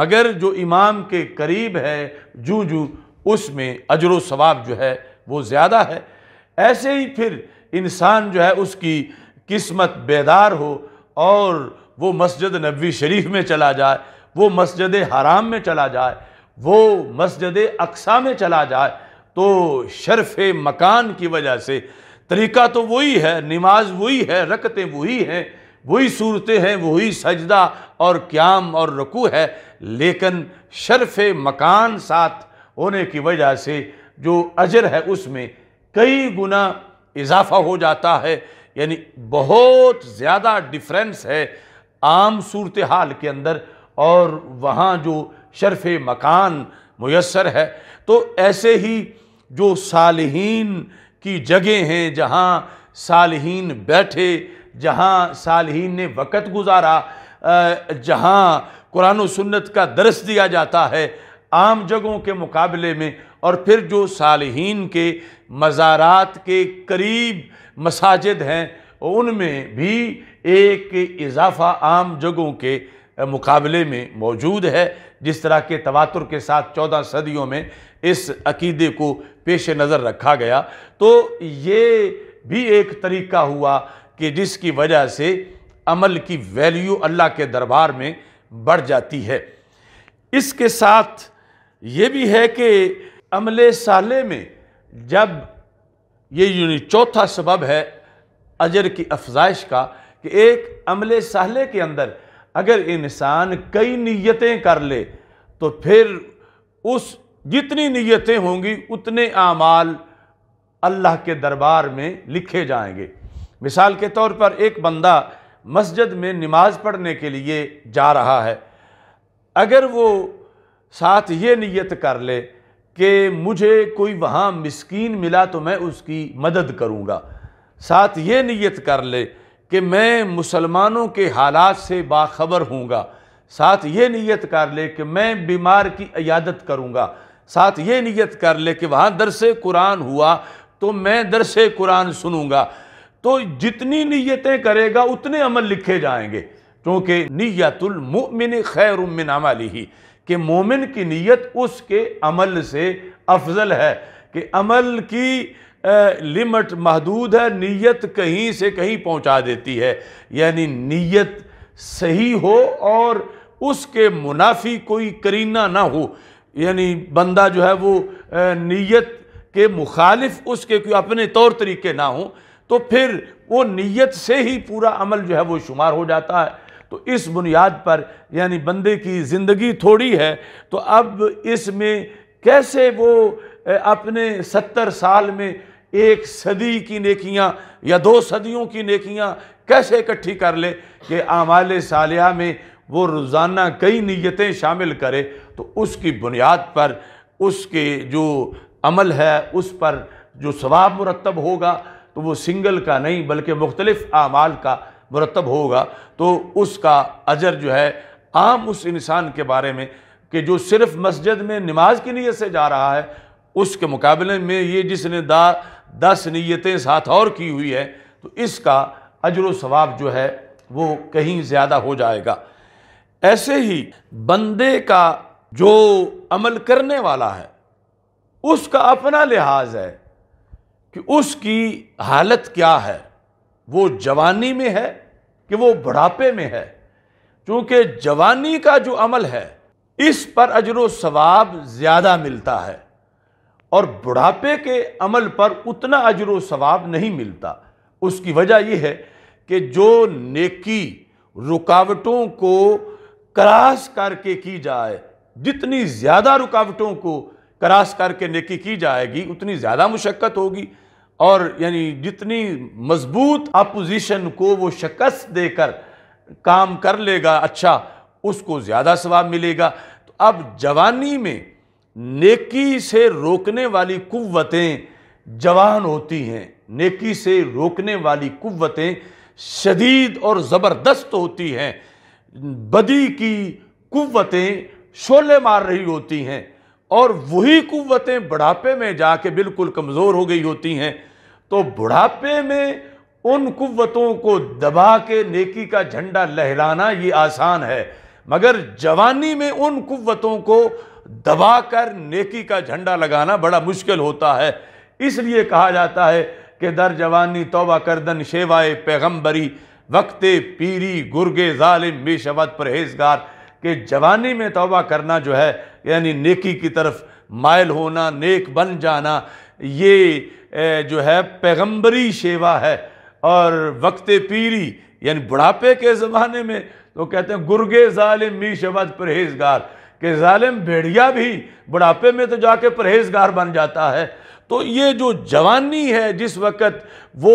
मगर जो इमाम के करीब है जूँ जूँ उसमें अजर वाब जो है वो ज़्यादा है ऐसे ही फिर इंसान जो है उसकी किस्मत बेदार हो और वो मस्जिद नबी शरीफ में चला जाए वो मस्जिद हराम में चला जाए वो मस्जिद अक्सा में चला जाए तो शर्फ मकान की वजह से तरीका तो वही है नमाज वही है रकतें वही हैं वही सूरतें हैं वही सजदा और क्याम और रकू है लेकिन शर्फ मकान साथ होने की वजह से जो अजर है उसमें कई गुना इजाफा हो जाता है यानी बहुत ज़्यादा डिफरेंस है आम सूरत हाल के अंदर और वहाँ जो शरफ मकान मैसर है तो ऐसे ही जो सालहीन की जगह हैं जहाँ सालहीन बैठे जहाँ सालहीन ने वक़्त गुजारा जहाँ कुरान सुन्नत का दरस दिया जाता है आम जगहों के मुकाबले में और फिर जो सालहीन के मज़ारात के करीब मसाजिद हैं उनमें भी एक इजाफा आम जगहों के मुकाबले में मौजूद है जिस तरह के तवातुर के साथ चौदह सदियों में इस अकीदे को पेश नज़र रखा गया तो ये भी एक तरीका हुआ कि जिसकी वजह से अमल की वैल्यू अल्लाह के दरबार में बढ़ जाती है इसके साथ ये भी है कि अमले साले में जब ये चौथा सबब है अजर की अफजाइश का कि एक अमल सहले के अंदर अगर इंसान कई नीयतें कर ले तो फिर उस जितनी नीयतें होंगी उतने आमाल अल्लाह के दरबार में लिखे जाएंगे मिसाल के तौर पर एक बंदा मस्जिद में नमाज पढ़ने के लिए जा रहा है अगर वो साथ ये नीयत कर ले कि मुझे कोई वहाँ मिसकीन मिला तो मैं उसकी मदद करूँगा साथ ये नीयत कर ले कि मैं मुसलमानों के हालात से बाखबर हूँगा साथ ये नीयत कर ले कि मैं बीमार की अयादत करूँगा साथ ये नीयत कर ले कि वहाँ दरस कुरान हुआ तो मैं दरस कुरान सुनूँगा तो जितनी नीयतें करेगा उतने अमल लिखे जाएंगे क्योंकि नीयतुलमिन खैर उमिन अमाली ही कि मोमिन की नीयत उसके अमल से अफजल है कि अमल की लिमट महदूद है नीयत कहीं से कहीं पहुंचा देती है यानी नीयत सही हो और उसके मुनाफी कोई करीना ना हो यानी बंदा जो है वो नीयत के मुखालिफ उसके कोई अपने तौर तरीके ना हो तो फिर वो नीयत से ही पूरा अमल जो है वो शुमार हो जाता है तो इस बुनियाद पर यानी बंदे की ज़िंदगी थोड़ी है तो अब इसमें कैसे वो अपने सत्तर साल में एक सदी की नेकियां या दो सदियों की नेकियां कैसे इकट्ठी कर ले कि आमाल सालिया में वो रोज़ाना कई नीयतें शामिल करे तो उसकी बुनियाद पर उसके जो अमल है उस पर जो सवाब मुरतब होगा तो वो सिंगल का नहीं बल्कि मुख्तलिफ़ आमाल का मुरतब होगा तो उसका अजर जो है आम उस इंसान के बारे में कि जो सिर्फ़ मस्जिद में नमाज की नीयत से जा रहा है उसके मुकाबले में ये जिसने दा दस नीयतें साथ और की हुई है तो इसका अजर सवाब जो है वो कहीं ज़्यादा हो जाएगा ऐसे ही बंदे का जो अमल करने वाला है उसका अपना लिहाज है कि उसकी हालत क्या है वो जवानी में है कि वो बुढ़ापे में है क्योंकि जवानी का जो अमल है इस पर अजर सवाब ज़्यादा मिलता है और बुढ़ापे के अमल पर उतना अजर सवाब नहीं मिलता उसकी वजह यह है कि जो नेकी रुकावटों को क्रास करके की जाए जितनी ज़्यादा रुकावटों को क्रास करके नेकी की जाएगी उतनी ज़्यादा मुशक्क़त होगी और यानी जितनी मजबूत अपोजिशन को वो शिकस्त देकर काम कर लेगा अच्छा उसको ज़्यादा सवाब मिलेगा तो अब जवानी में नेकी से रोकने वाली कुवतें जवान होती हैं नेकी से रोकने वाली कुवतें शदीद और ज़बरदस्त होती हैं बदी की कुवतें शोले मार रही होती हैं और वही कुवतें बुढ़ापे में जाके बिल्कुल कमज़ोर हो गई होती हैं तो बुढ़ापे में उन कुवतों को दबा के नेकी का झंडा लहराना ये आसान है मगर जवानी में उन कुवतों को दबाकर नेकी का झंडा लगाना बड़ा मुश्किल होता है इसलिए कहा जाता है कि दर जवानी तोबा करदन शेवाए पैगम्बरी वक्त पीरी गुर्गे ालिम बेशवत परहेजगार के जवानी में तोबा करना जो है यानी नेकी की तरफ मायल होना नेक बन जाना ये जो है पैगम्बरी शेवा है और वक्त पीरी यानी बुढ़ापे के ज़माने में तो कहते हैं गुर्गे ालिम मीशवत परहेजगार कि ालिम भेड़िया भी बुढ़ापे में तो जाके परहेजगार बन जाता है तो ये जो जवानी है जिस वक़्त वो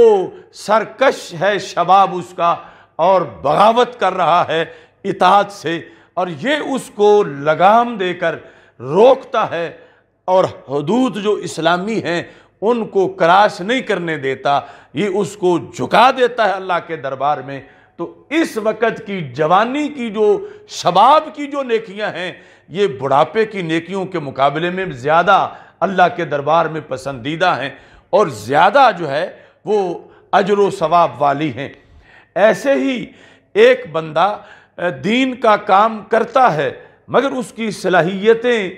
सरकश है शबाब उसका और बगावत कर रहा है इतात से और ये उसको लगाम देकर रोकता है और हदूद जो इस्लामी हैं उनको क्रास नहीं करने देता ये उसको झुका देता है अल्लाह के दरबार में तो इस वक़्त की जवानी की जो शबाब की जो नेकियां हैं ये बुढ़ापे की नेकियों के मुकाबले में ज़्यादा अल्लाह के दरबार में पसंदीदा हैं और ज़्यादा जो है वो अजर व सवाब वाली हैं ऐसे ही एक बंदा दीन का काम करता है मगर उसकी सलाहियतें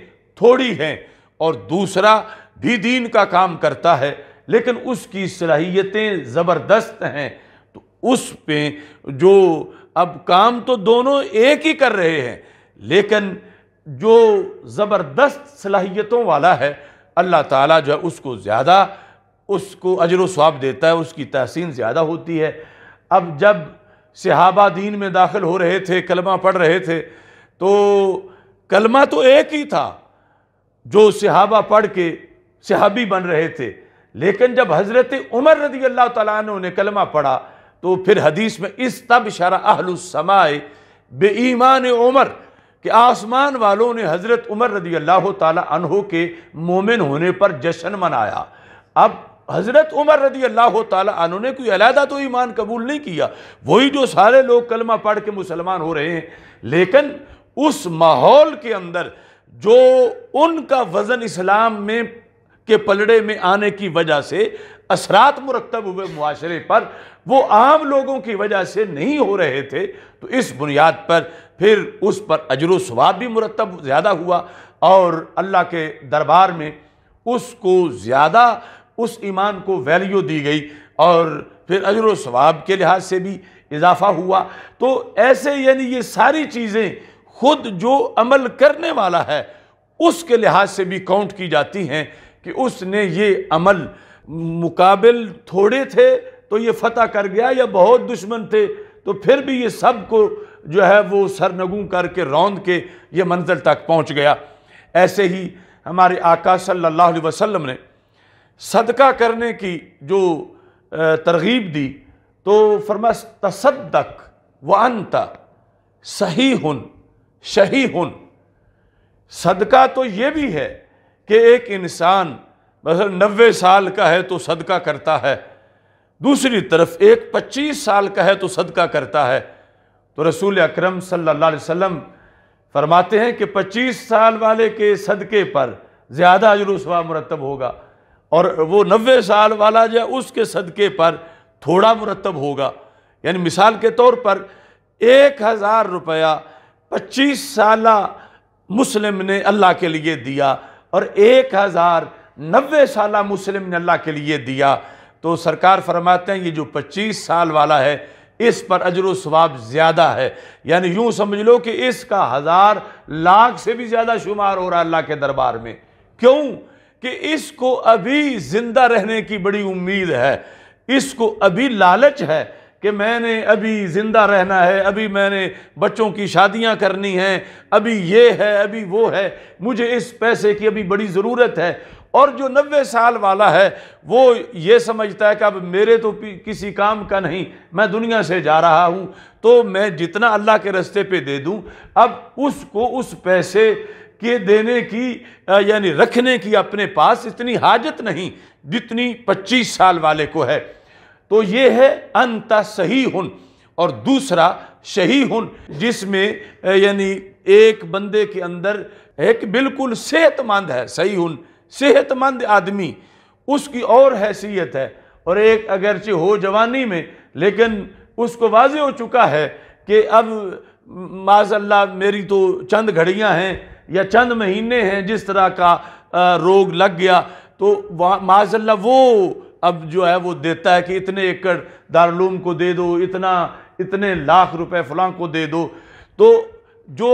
थोड़ी हैं और दूसरा भी दीन का काम करता है लेकिन उसकी सलाहियतें ज़बरदस्त हैं तो उस पे जो अब काम तो दोनों एक ही कर रहे हैं लेकिन जो ज़बरदस्त सलाहियतों वाला है अल्लाह ताला जो है उसको ज़्यादा उसको अजर स्वाब देता है उसकी तहसीन ज़्यादा होती है अब जब सहाबा दीन में दाखिल हो रहे थे कलमा पढ़ रहे थे तो कलमा तो एक ही था जो सहाबा पढ़ के सहाबी बन रहे थे लेकिन जब हज़रत उमर रदी अल्लाह तु ने कलमा पढ़ा तो फिर हदीस में इस तब शरा आहलुसमाए बेईमान उमर कि आसमान वालों ने हज़रत उमर रदी अल्लाह तहों के मोमिन होने पर जश्न मनाया अब हज़रत उमर रदी अल्लाह तहों ने कोई अलहदा तो ईमान कबूल नहीं किया वही जो सारे लोग कलमा पढ़ के मुसलमान हो रहे हैं लेकिन उस माहौल के अंदर जो उनका वज़न इस्लाम में के पलड़े में आने की वजह से असरात मुरतब हुए माशरे पर वो आम लोगों की वजह से नहीं हो रहे थे तो इस बुनियाद पर फिर उस पर अजर स्वाब भी मुरतब ज़्यादा हुआ और अल्लाह के दरबार में उसको ज़्यादा उस ईमान को वैल्यू दी गई और फिर अजर स्वाब के लिहाज से भी इजाफा हुआ तो ऐसे यानी ये सारी चीज़ें खुद जो अमल करने वाला है उसके लिहाज से भी काउंट की जाती हैं कि उसने ये अमल मुकाबिल थोड़े थे तो ये फतह कर गया या बहुत दुश्मन थे तो फिर भी ये सब को जो है वो सरनगू करके रौंद के ये मंजिल तक पहुँच गया ऐसे ही हमारे आका सल्लल्लाहु अलैहि वसल्लम ने सदका करने की जो तरगीब दी तो फरमा तसदक व अनता सही हन शही हन सदका तो ये भी है कि एक इंसान मतलब नबे साल का है तो सदका करता है दूसरी तरफ एक 25 साल का है तो सदका करता है तो रसूल अकरम सल्लल्लाहु अलैहि वसल्लम फरमाते हैं कि 25 साल वाले के सदक़े पर ज़्यादा अजरसवा मुरतब होगा और वो नबे साल वाला जो उसके सदक़े पर थोड़ा मुरतब होगा यानी मिसाल के तौर पर एक हज़ार रुपया पच्चीस साल मुस्लिम ने अल्लाह के लिए दिया और एक हज़ार नबे साल मुस्लिम ने अल्लाह के लिए दिया तो सरकार फरमाते हैं ये जो 25 साल वाला है इस पर अजर स्वाब ज़्यादा है यानी यूँ समझ लो कि इसका हज़ार लाख से भी ज़्यादा शुमार हो रहा है अल्लाह के दरबार में क्यों कि इसको अभी ज़िंदा रहने की बड़ी उम्मीद है इसको अभी लालच है कि मैंने अभी ज़िंदा रहना है अभी मैंने बच्चों की शादियां करनी हैं अभी ये है अभी वो है मुझे इस पैसे की अभी बड़ी ज़रूरत है और जो नब्बे साल वाला है वो ये समझता है कि अब मेरे तो किसी काम का नहीं मैं दुनिया से जा रहा हूँ तो मैं जितना अल्लाह के रस्ते पे दे दूँ अब उसको उस पैसे के देने की यानी रखने की अपने पास इतनी हाजत नहीं जितनी पच्चीस साल वाले को है तो ये है अंत सही हन और दूसरा सही हन जिसमें यानी एक बंदे के अंदर एक बिल्कुल सेहतमंद है सही हन सेहतमंद आदमी उसकी और हैसियत है और एक अगरचे हो जवानी में लेकिन उसको वाज हो चुका है कि अब माजल्ला मेरी तो चंद घड़ियां हैं या चंद महीने हैं जिस तरह का रोग लग गया तो माजल्ला वो अब जो है वो देता है कि इतने एकड़ दारूम को दे दो इतना इतने लाख रुपए फलां को दे दो तो जो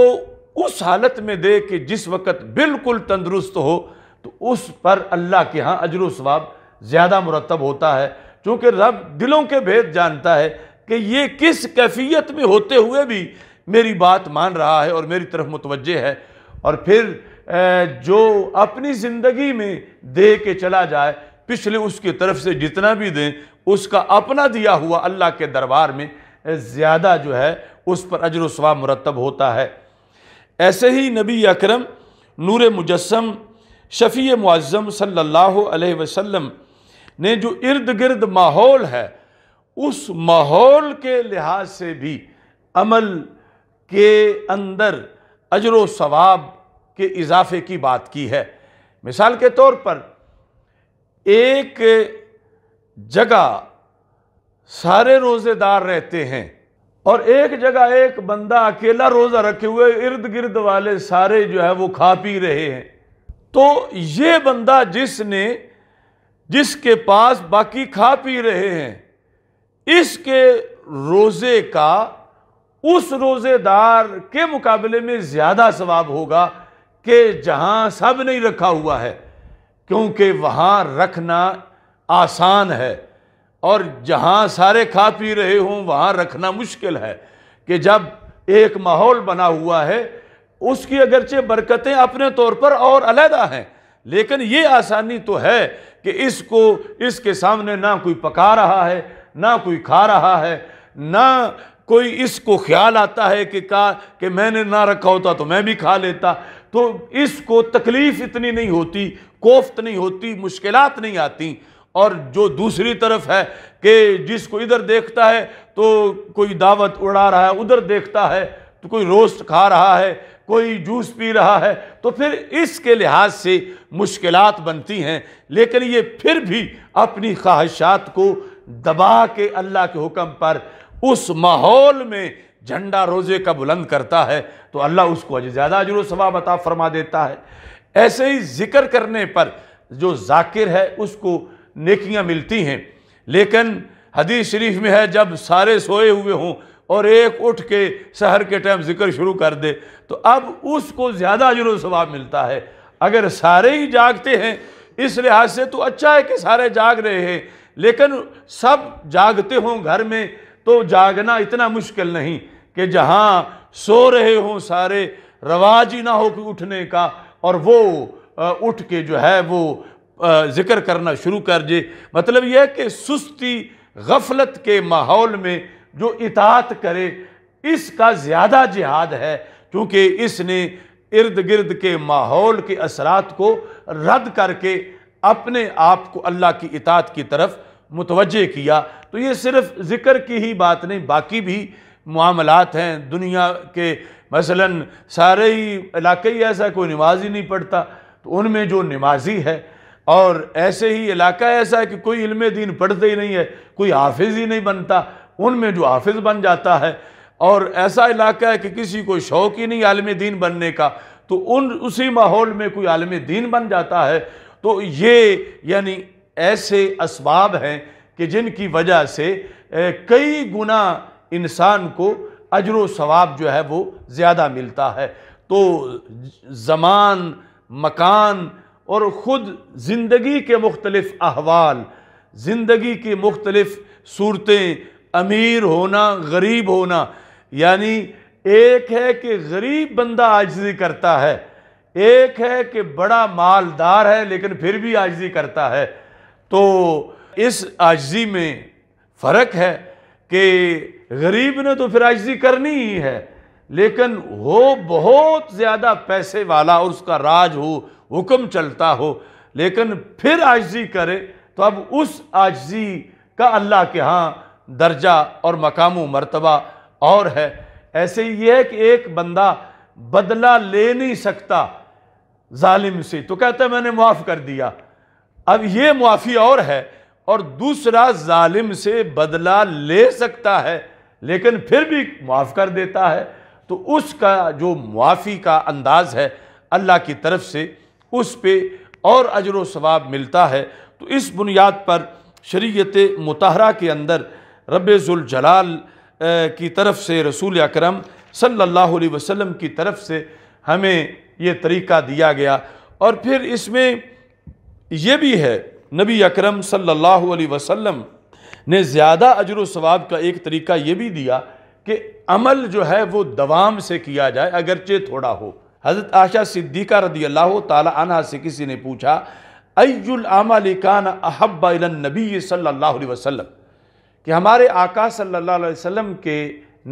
उस हालत में दे कि जिस वक्त बिल्कुल तंदुरुस्त हो तो उस पर अल्लाह के यहाँ अजर स्वाब ज़्यादा मुरतब होता है चूँकि रब दिलों के भेद जानता है कि ये किस कैफियत में होते हुए भी मेरी बात मान रहा है और मेरी तरफ मुतवजह है और फिर जो अपनी ज़िंदगी में दे के चला जाए पिछले उसकी तरफ से जितना भी दें उसका अपना दिया हुआ अल्लाह के दरबार में ज़्यादा जो है उस पर अजर स्वाब मुरतब होता है ऐसे ही नबी अकरम नूर मुजस्म शफ़ी मुआज़म सल्लल्लाहु अलैहि वसल्लम ने जो इर्द गिर्द माहौल है उस माहौल के लिहाज से भी अमल के अंदर अजर सवाब के इजाफे की बात की है मिसाल के तौर पर एक जगह सारे रोज़ेदार रहते हैं और एक जगह एक बंदा अकेला रोज़ा रखे हुए इर्द गिर्द वाले सारे जो है वो खा पी रहे हैं तो ये बंदा जिसने जिसके पास बाकी खा पी रहे हैं इसके रोज़े का उस रोज़ेदार के मुकाबले में ज़्यादा सवाब होगा कि जहाँ सब नहीं रखा हुआ है क्योंकि वहाँ रखना आसान है और जहाँ सारे खा पी रहे हों वहाँ रखना मुश्किल है कि जब एक माहौल बना हुआ है उसकी अगरचे बरकतें अपने तौर पर और अलहदा हैं लेकिन ये आसानी तो है कि इसको इसके सामने ना कोई पका रहा है ना कोई खा रहा है ना कोई इसको ख्याल आता है कि का कि मैंने ना रखा होता तो मैं भी खा लेता तो इसको तकलीफ़ इतनी नहीं होती कोफ्त नहीं होती मुश्किल नहीं आती और जो दूसरी तरफ है कि जिसको इधर देखता है तो कोई दावत उड़ा रहा है उधर देखता है तो कोई रोस्ट खा रहा है कोई जूस पी रहा है तो फिर इसके लिहाज से मुश्किल बनती हैं लेकिन ये फिर भी अपनी ख्वाहिशात को दबा के अल्लाह के हुक्म पर उस माहौल में झंडा रोज़े का बुलंद करता है तो अल्लाह उसको ज़्यादा अजर सवाब अता फरमा देता है ऐसे ही जिक्र करने पर जो जाकिर है उसको नेकियां मिलती हैं लेकिन हदीस शरीफ में है जब सारे सोए हुए हों और एक उठ के शहर के टाइम जिक्र शुरू कर दे तो अब उसको ज़्यादा अजर स्वभाव मिलता है अगर सारे ही जागते हैं इस लिहाज से तो अच्छा है कि सारे जाग रहे हैं लेकिन सब जागते हों घर में तो जागना इतना मुश्किल नहीं कि जहाँ सो रहे हों सारे रवाज ही ना हो कि उठने का और वो उठ के जो है वो ज़िक्र करना शुरू कर दे मतलब यह कि सुस्ती गफलत के माहौल में जो इतात करे इसका ज़्यादा जिहाद है क्योंकि इसने इर्द गिर्द के माहौल के असरात को रद्द करके अपने आप को अल्लाह की इतात की तरफ मुतवजह किया तो ये सिर्फ ज़िक्र की ही बात नहीं बाकी भी मामलात हैं दुनिया के मसलन सारे ही इलाके ही ऐसा कोई नमाज ही नहीं पढ़ता तो उनमें जो नमाजी है और ऐसे ही इलाका ऐसा है कि कोई इल्म दीन पढ़ते ही नहीं है कोई हाफिज़ ही नहीं बनता उनमें जो हाफिज बन जाता है और ऐसा इलाका है कि किसी को शौक ही नहीं आलम दीन बनने का तो उन उसी माहौल में कोई आलम दीन बन जाता है तो ये यानी ऐसे इसबाब हैं कि जिनकी वजह से कई गुना इंसान को अजर सवाब जो है वो ज़्यादा मिलता है तो जमान मकान और ख़ुद ज़िंदगी के मुख्तलफ़ अहवाल ज़िंदगी की मुख्तलफ़ सूरतें अमीर होना गरीब होना यानी एक है कि गरीब बंदा आजजी करता है एक है कि बड़ा मालदार है लेकिन फिर भी आजजी करता है तो इस आजजी में फ़र्क है कि गरीब ने तो फिर आजजी करनी ही है लेकिन हो बहुत ज़्यादा पैसे वाला और उसका राज हो हुक्म चलता हो लेकिन फिर आजजी करे तो अब उस आजजी का अल्लाह के यहाँ दर्जा और मकाम मरतबा और है ऐसे ही है कि एक बंदा बदला ले नहीं सकता जालिम से तो कहता है मैंने मुआफ़ कर दिया अब ये मुआफ़ी और है और दूसरा जालिम से बदला ले सकता है लेकिन फिर भी मुआफ़ कर देता है तो उसका जो मुआफ़ी का अंदाज़ है अल्लाह की तरफ से उस पर और अजर वाब मिलता है तो इस बुनियाद पर शरीयत मतहरा के अंदर रबाल की तरफ से रसूल अकरम सल्लल्लाहु अलैहि वसल्लम की तरफ से हमें ये तरीक़ा दिया गया और फिर इसमें यह भी है नबी अकरम सल्लल्लाहु अलैहि वसल्लम ने ज़्यादा अजर सवाब का एक तरीका ये भी दिया कि अमल जो है वो दवाम से किया जाए अगरचे थोड़ा हो हज़रत आशा सिद्दीका रदी अल्लाह तला से किसी ने पूछा अयुल अमल कान अहब्बा नबी सल्लल्लाहु अलैहि वसल्लम कि हमारे आका सल्लल्लाहु अलैहि वसल्लम के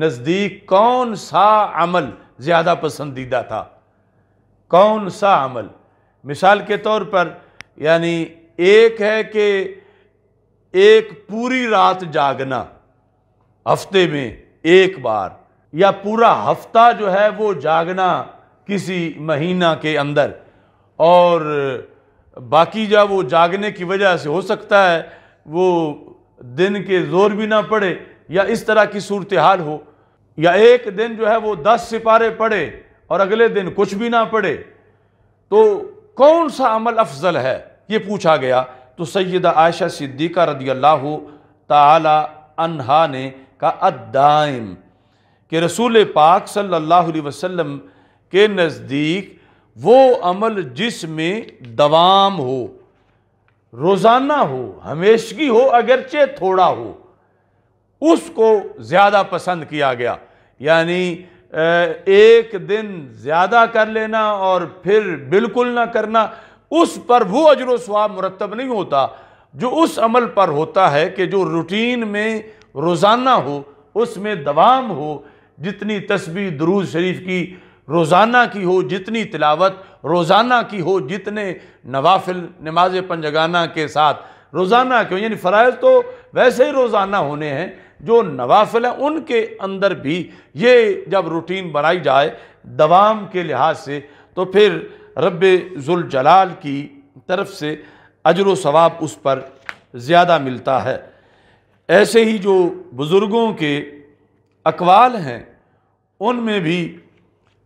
नज़दीक कौन सा अमल ज़्यादा पसंदीदा था कौन सा अमल मिसाल के तौर पर यानी एक है कि एक पूरी रात जागना हफ्ते में एक बार या पूरा हफ्ता जो है वो जागना किसी महीना के अंदर और बाकी जब वो जागने की वजह से हो सकता है वो दिन के जोर भी ना पड़े या इस तरह की सूरत हाल हो या एक दिन जो है वो दस सिपारे पड़े और अगले दिन कुछ भी ना पड़े तो कौन सा अमल अफजल है ये पूछा गया तो सैद आयशा सिद्दीक़ा रदी अल्लाह ताला अनहा ने का अदायम कि रसूल पाक सल्लल्लाहु अलैहि वसल्लम के नज़दीक वो अमल जिसमें दवाम हो रोज़ाना हो हमेशगी हो अगरचे थोड़ा हो उसको ज़्यादा पसंद किया गया यानी एक दिन ज़्यादा कर लेना और फिर बिल्कुल ना करना उस पर वो अजर स्वाब मुरतब नहीं होता जो उस अमल पर होता है कि जो रूटीन में रोज़ाना हो उसमें दवाम हो जितनी तस्वीर दरूज शरीफ की रोज़ाना की हो जितनी तिलावत रोज़ाना की हो जितने नवाफिल नमाज पंजगाना के साथ रोज़ाना क्यों यानी फ़रज़ तो वैसे ही रोज़ाना होने हैं जो नवाफिल हैं उनके अंदर भी ये जब रूटीन बनाई जाए दवाम के लिहाज से तो फिर रब जलाल की तरफ से अजर सवाब उस पर ज़्यादा मिलता है ऐसे ही जो बुज़ुर्गों के अकवाल हैं उनमें भी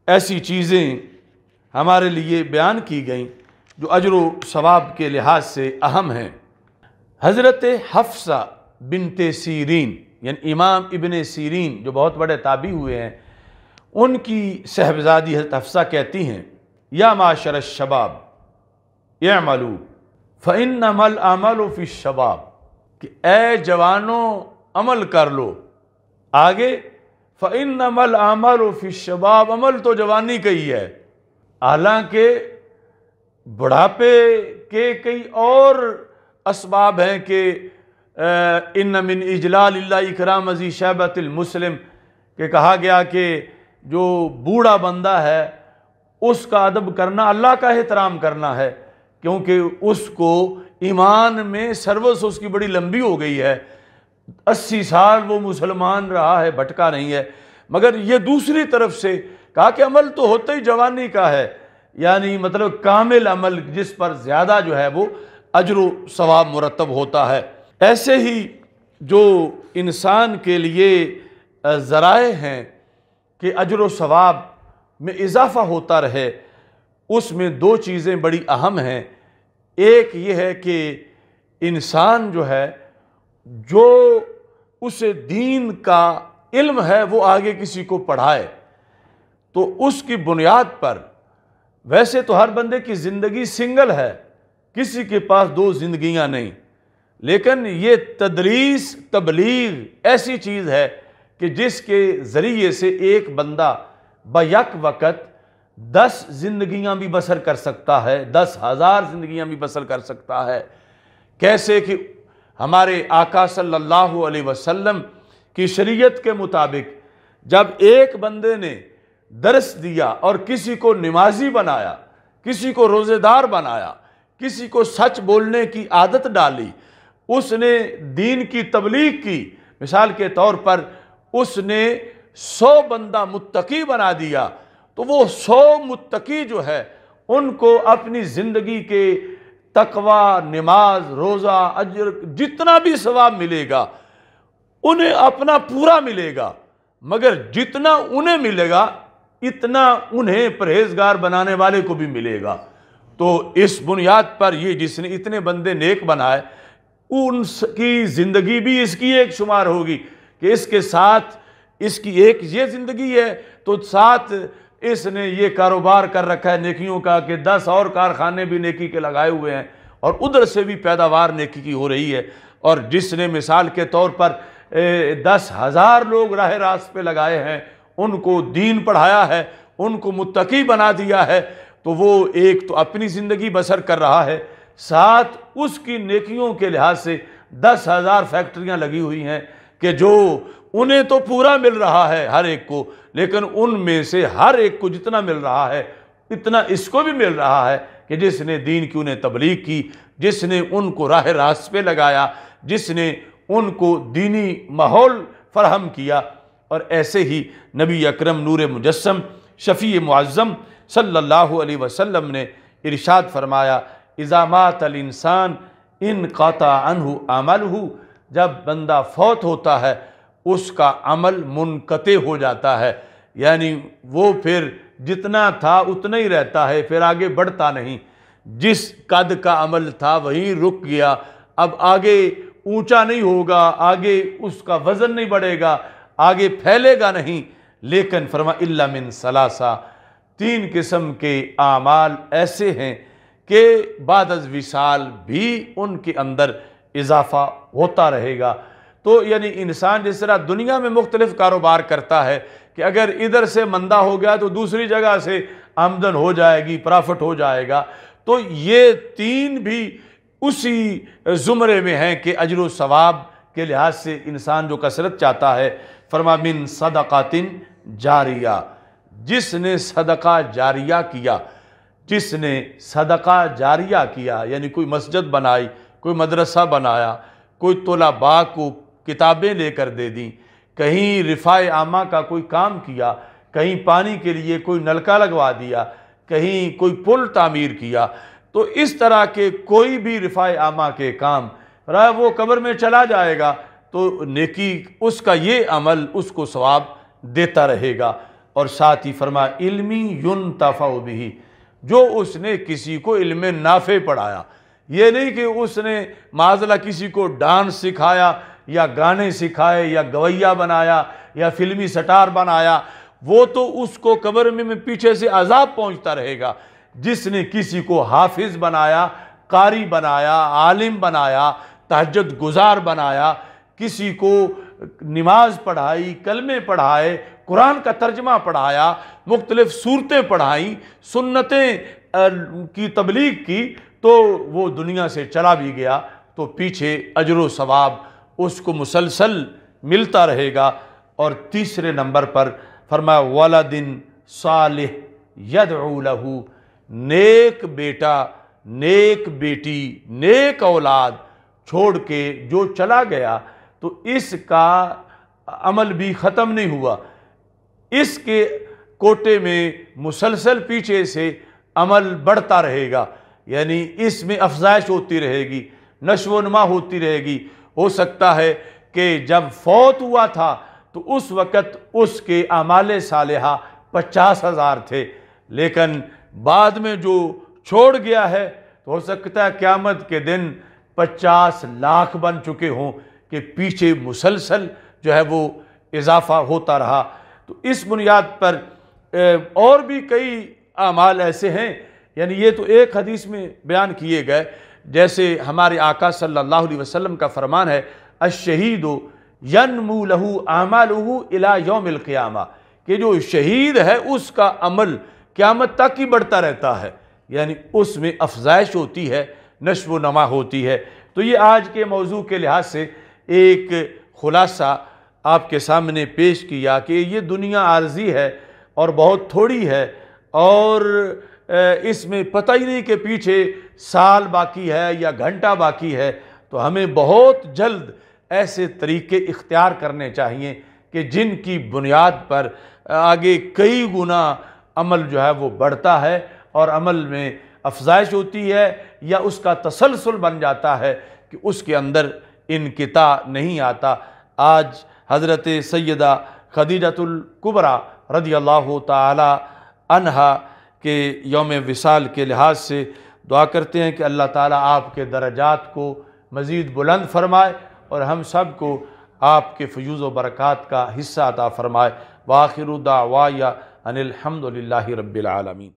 ऐसी चीज़ें हमारे लिए बयान की गई जो अजर सवाब के लिहाज से अहम हैं हज़रत हफ्सा बिनते सीरीन यानी इमाम इबन सीरीन जो बहुत बड़े ताबी हुए हैं उनकी सहबजादी हजरत हफ्सा कहती हैं या माशर शबाब या मलू फ़िन अमल अमल फ़िश शबाब कि ए जवानों अमल कर लो आगे फ़िन अमल अमल शबाब अमल तो जवानी का ही है हालांकि बुढ़ापे के कई और इसबाब हैं कि इन मिन इजलाल इकराम अजी शैबतमसलम के कहा गया कि जो बूढ़ा बंदा है उसका अदब करना अल्लाह का एहतराम करना है क्योंकि उसको ईमान में सर्वस उसकी बड़ी लंबी हो गई है अस्सी साल वो मुसलमान रहा है भटका नहीं है मगर ये दूसरी तरफ से कहा कि अमल तो होता ही जवानी का है यानी मतलब कामिल अमल जिस पर ज़्यादा जो है वो अजर सवाब मुरतब होता है ऐसे ही जो इंसान के लिए ज़राए हैं कि अजर सवाब में इजाफ़ा होता रहे उसमें दो चीज़ें बड़ी अहम हैं एक ये है कि इंसान जो है जो उसे दीन का इल्म है वो आगे किसी को पढ़ाए तो उसकी बुनियाद पर वैसे तो हर बंदे की ज़िंदगी सिंगल है किसी के पास दो जिंदगियां नहीं लेकिन ये तदरीस तबलीग ऐसी चीज़ है कि जिसके ज़रिए से एक बंदा बक वक़्त दस जिंदगियां भी बसर कर सकता है दस हज़ार जिंदगियां भी बसर कर सकता है कैसे कि हमारे आका सल्लल्लाहु अलैहि वसल्लम की शरीयत के मुताबिक जब एक बंदे ने दरस दिया और किसी को नमाजी बनाया किसी को रोज़ेदार बनाया किसी को सच बोलने की आदत डाली उसने दीन की तबलीग की मिसाल के तौर पर उसने सौ बंदा मुत्तकी बना दिया तो वो सौ मुत्तकी जो है उनको अपनी ज़िंदगी के तकवा नमाज रोज़ा अजर जितना भी सवाब मिलेगा उन्हें अपना पूरा मिलेगा मगर जितना उन्हें मिलेगा इतना उन्हें परहेजगार बनाने वाले को भी मिलेगा तो इस बुनियाद पर ये जिसने इतने बंदे नेक बनाए उनकी ज़िंदगी भी इसकी एक शुमार होगी कि इसके साथ इसकी एक ये ज़िंदगी है तो साथ इसने ये कारोबार कर रखा है नेकियों का कि दस और कारखाने भी नेकी के लगाए हुए हैं और उधर से भी पैदावार नेकी की हो रही है और जिसने मिसाल के तौर पर दस हज़ार लोग राह रास्त पे लगाए हैं उनको दीन पढ़ाया है उनको मुतकी बना दिया है तो वो एक तो अपनी ज़िंदगी बसर कर रहा है साथ उसकी नेकियों के लिहाज से दस हज़ार फैक्ट्रियाँ लगी हुई हैं कि जो उन्हें तो पूरा मिल रहा है हर एक को लेकिन उनमें से हर एक को जितना मिल रहा है इतना इसको भी मिल रहा है कि जिसने दीन की उन्हें तबलीग की जिसने उनको राह रास्त पे लगाया जिसने उनको दीनी माहौल फरहम किया और ऐसे ही नबी अकरम नूर मुजस्म शफ़ी मुआज़म सल्लल्लाहु अलैहि वसल्लम ने इरशाद फरमाया इज़ामात इंसान इन काता अनहु अमल जब बंदा फौत होता है उसका अमल मुनकते हो जाता है यानी वो फिर जितना था उतना ही रहता है फिर आगे बढ़ता नहीं जिस कद का अमल था वहीं रुक गया अब आगे ऊंचा नहीं होगा आगे उसका वज़न नहीं बढ़ेगा आगे फैलेगा नहीं लेकिन फरमा इलामिन सलासा तीन किस्म के आमाल ऐसे हैं कि बाद विशाल भी उनके अंदर इजाफा होता रहेगा तो यानी इंसान जिस तरह दुनिया में मुख्तलिफ कारोबार करता है कि अगर इधर से मंदा हो गया तो दूसरी जगह से आमदन हो जाएगी प्रॉफिट हो जाएगा तो ये तीन भी उसी ज़ुमरे में हैं कि अजर सवाब के लिहाज से इंसान जो कसरत चाहता है फरमाबिन सदक़ातिन जारिया जिसने सदका जारिया किया जिसने सदका जारिया किया यानी कोई मस्जिद बनाई कोई मदरसा बनाया कोई तोलाबा को किताबें लेकर दे दी कहीं रिफाए आमा का कोई काम किया कहीं पानी के लिए कोई नलका लगवा दिया कहीं कोई पुल तामीर किया तो इस तरह के कोई भी रिफाए आमा के काम रहा वो कब्र में चला जाएगा तो नेकी उसका ये अमल उसको सवाब देता रहेगा और साथ ही फरमा इल्मी युन तफ़ा भी जो उसने किसी को इल्म नाफे पढ़ाया ये नहीं कि उसने माजला किसी को डांस सिखाया या गाने सिखाए या गवैया बनाया या फिल्मी सटार बनाया वो तो उसको कब्र में, में पीछे से अजाब पहुंचता रहेगा जिसने किसी को हाफिज बनाया कारी बनाया आलिम बनाया तहजद गुजार बनाया किसी को नमाज पढ़ाई कलमे पढ़ाए कुरान का तर्जमा पढ़ाया मुख्तलिफ सूरतें पढ़ाई सुन्नतें की तबलीग की तो वो दुनिया से चला भी गया तो पीछे अजर सवाब उसको मुसलसल मिलता रहेगा और तीसरे नंबर पर फरमाया वाला दिन साल यद लहू नेक बेटा नेक बेटी नेक औलाद छोड़ के जो चला गया तो इसका अमल भी ख़त्म नहीं हुआ इसके कोटे में मुसलसल पीछे से अमल बढ़ता रहेगा यानी इसमें अफजाइश होती रहेगी नशोनमा होती रहेगी हो सकता है कि जब फौत हुआ था तो उस वक़्त उसके अमाल साल पचास हज़ार थे लेकिन बाद में जो छोड़ गया है तो हो सकता है क़्यामत के दिन पचास लाख बन चुके हों के पीछे मुसलसल जो है वो इजाफा होता रहा तो इस बुनियाद पर और भी कई अमाल ऐसे हैं यानी ये तो एक हदीस में बयान किए गए जैसे हमारे आका सल्लल्लाहु अलैहि वसल्लम का फरमान है अशहीद यनमू लहू आमालहू इला योमिल क़्यामा कि जो शहीद है उसका अमल क़्यामत तक ही बढ़ता रहता है यानी उसमें अफजाइश होती है नशो नमा होती है तो ये आज के मौजू के लिहाज से एक खुलासा आपके सामने पेश किया कि ये दुनिया आर्जी है और बहुत थोड़ी है और इसमें पता ही नहीं कि पीछे साल बाकी है या घंटा बाकी है तो हमें बहुत जल्द ऐसे तरीके इख्तियार करने चाहिए कि जिनकी बुनियाद पर आगे कई गुना अमल जो है वो बढ़ता है और अमल में अफजाइश होती है या उसका तसलसल बन जाता है कि उसके अंदर इनकता नहीं आता आज हज़रत सैदा खदीजतुल्कुबरा रदी अल्लाह तहा के योम विसाल के लिहाज से दुआ करते हैं कि अल्लाह ताला आपके दर्जात को मज़ीद बुलंद फरमाए और हम सब को आपके फ्यूज़ व बरक़ात का हिस्सा अता फ़रमाए वाखिर दावा या अनिलहमदिल्ला रबालमीन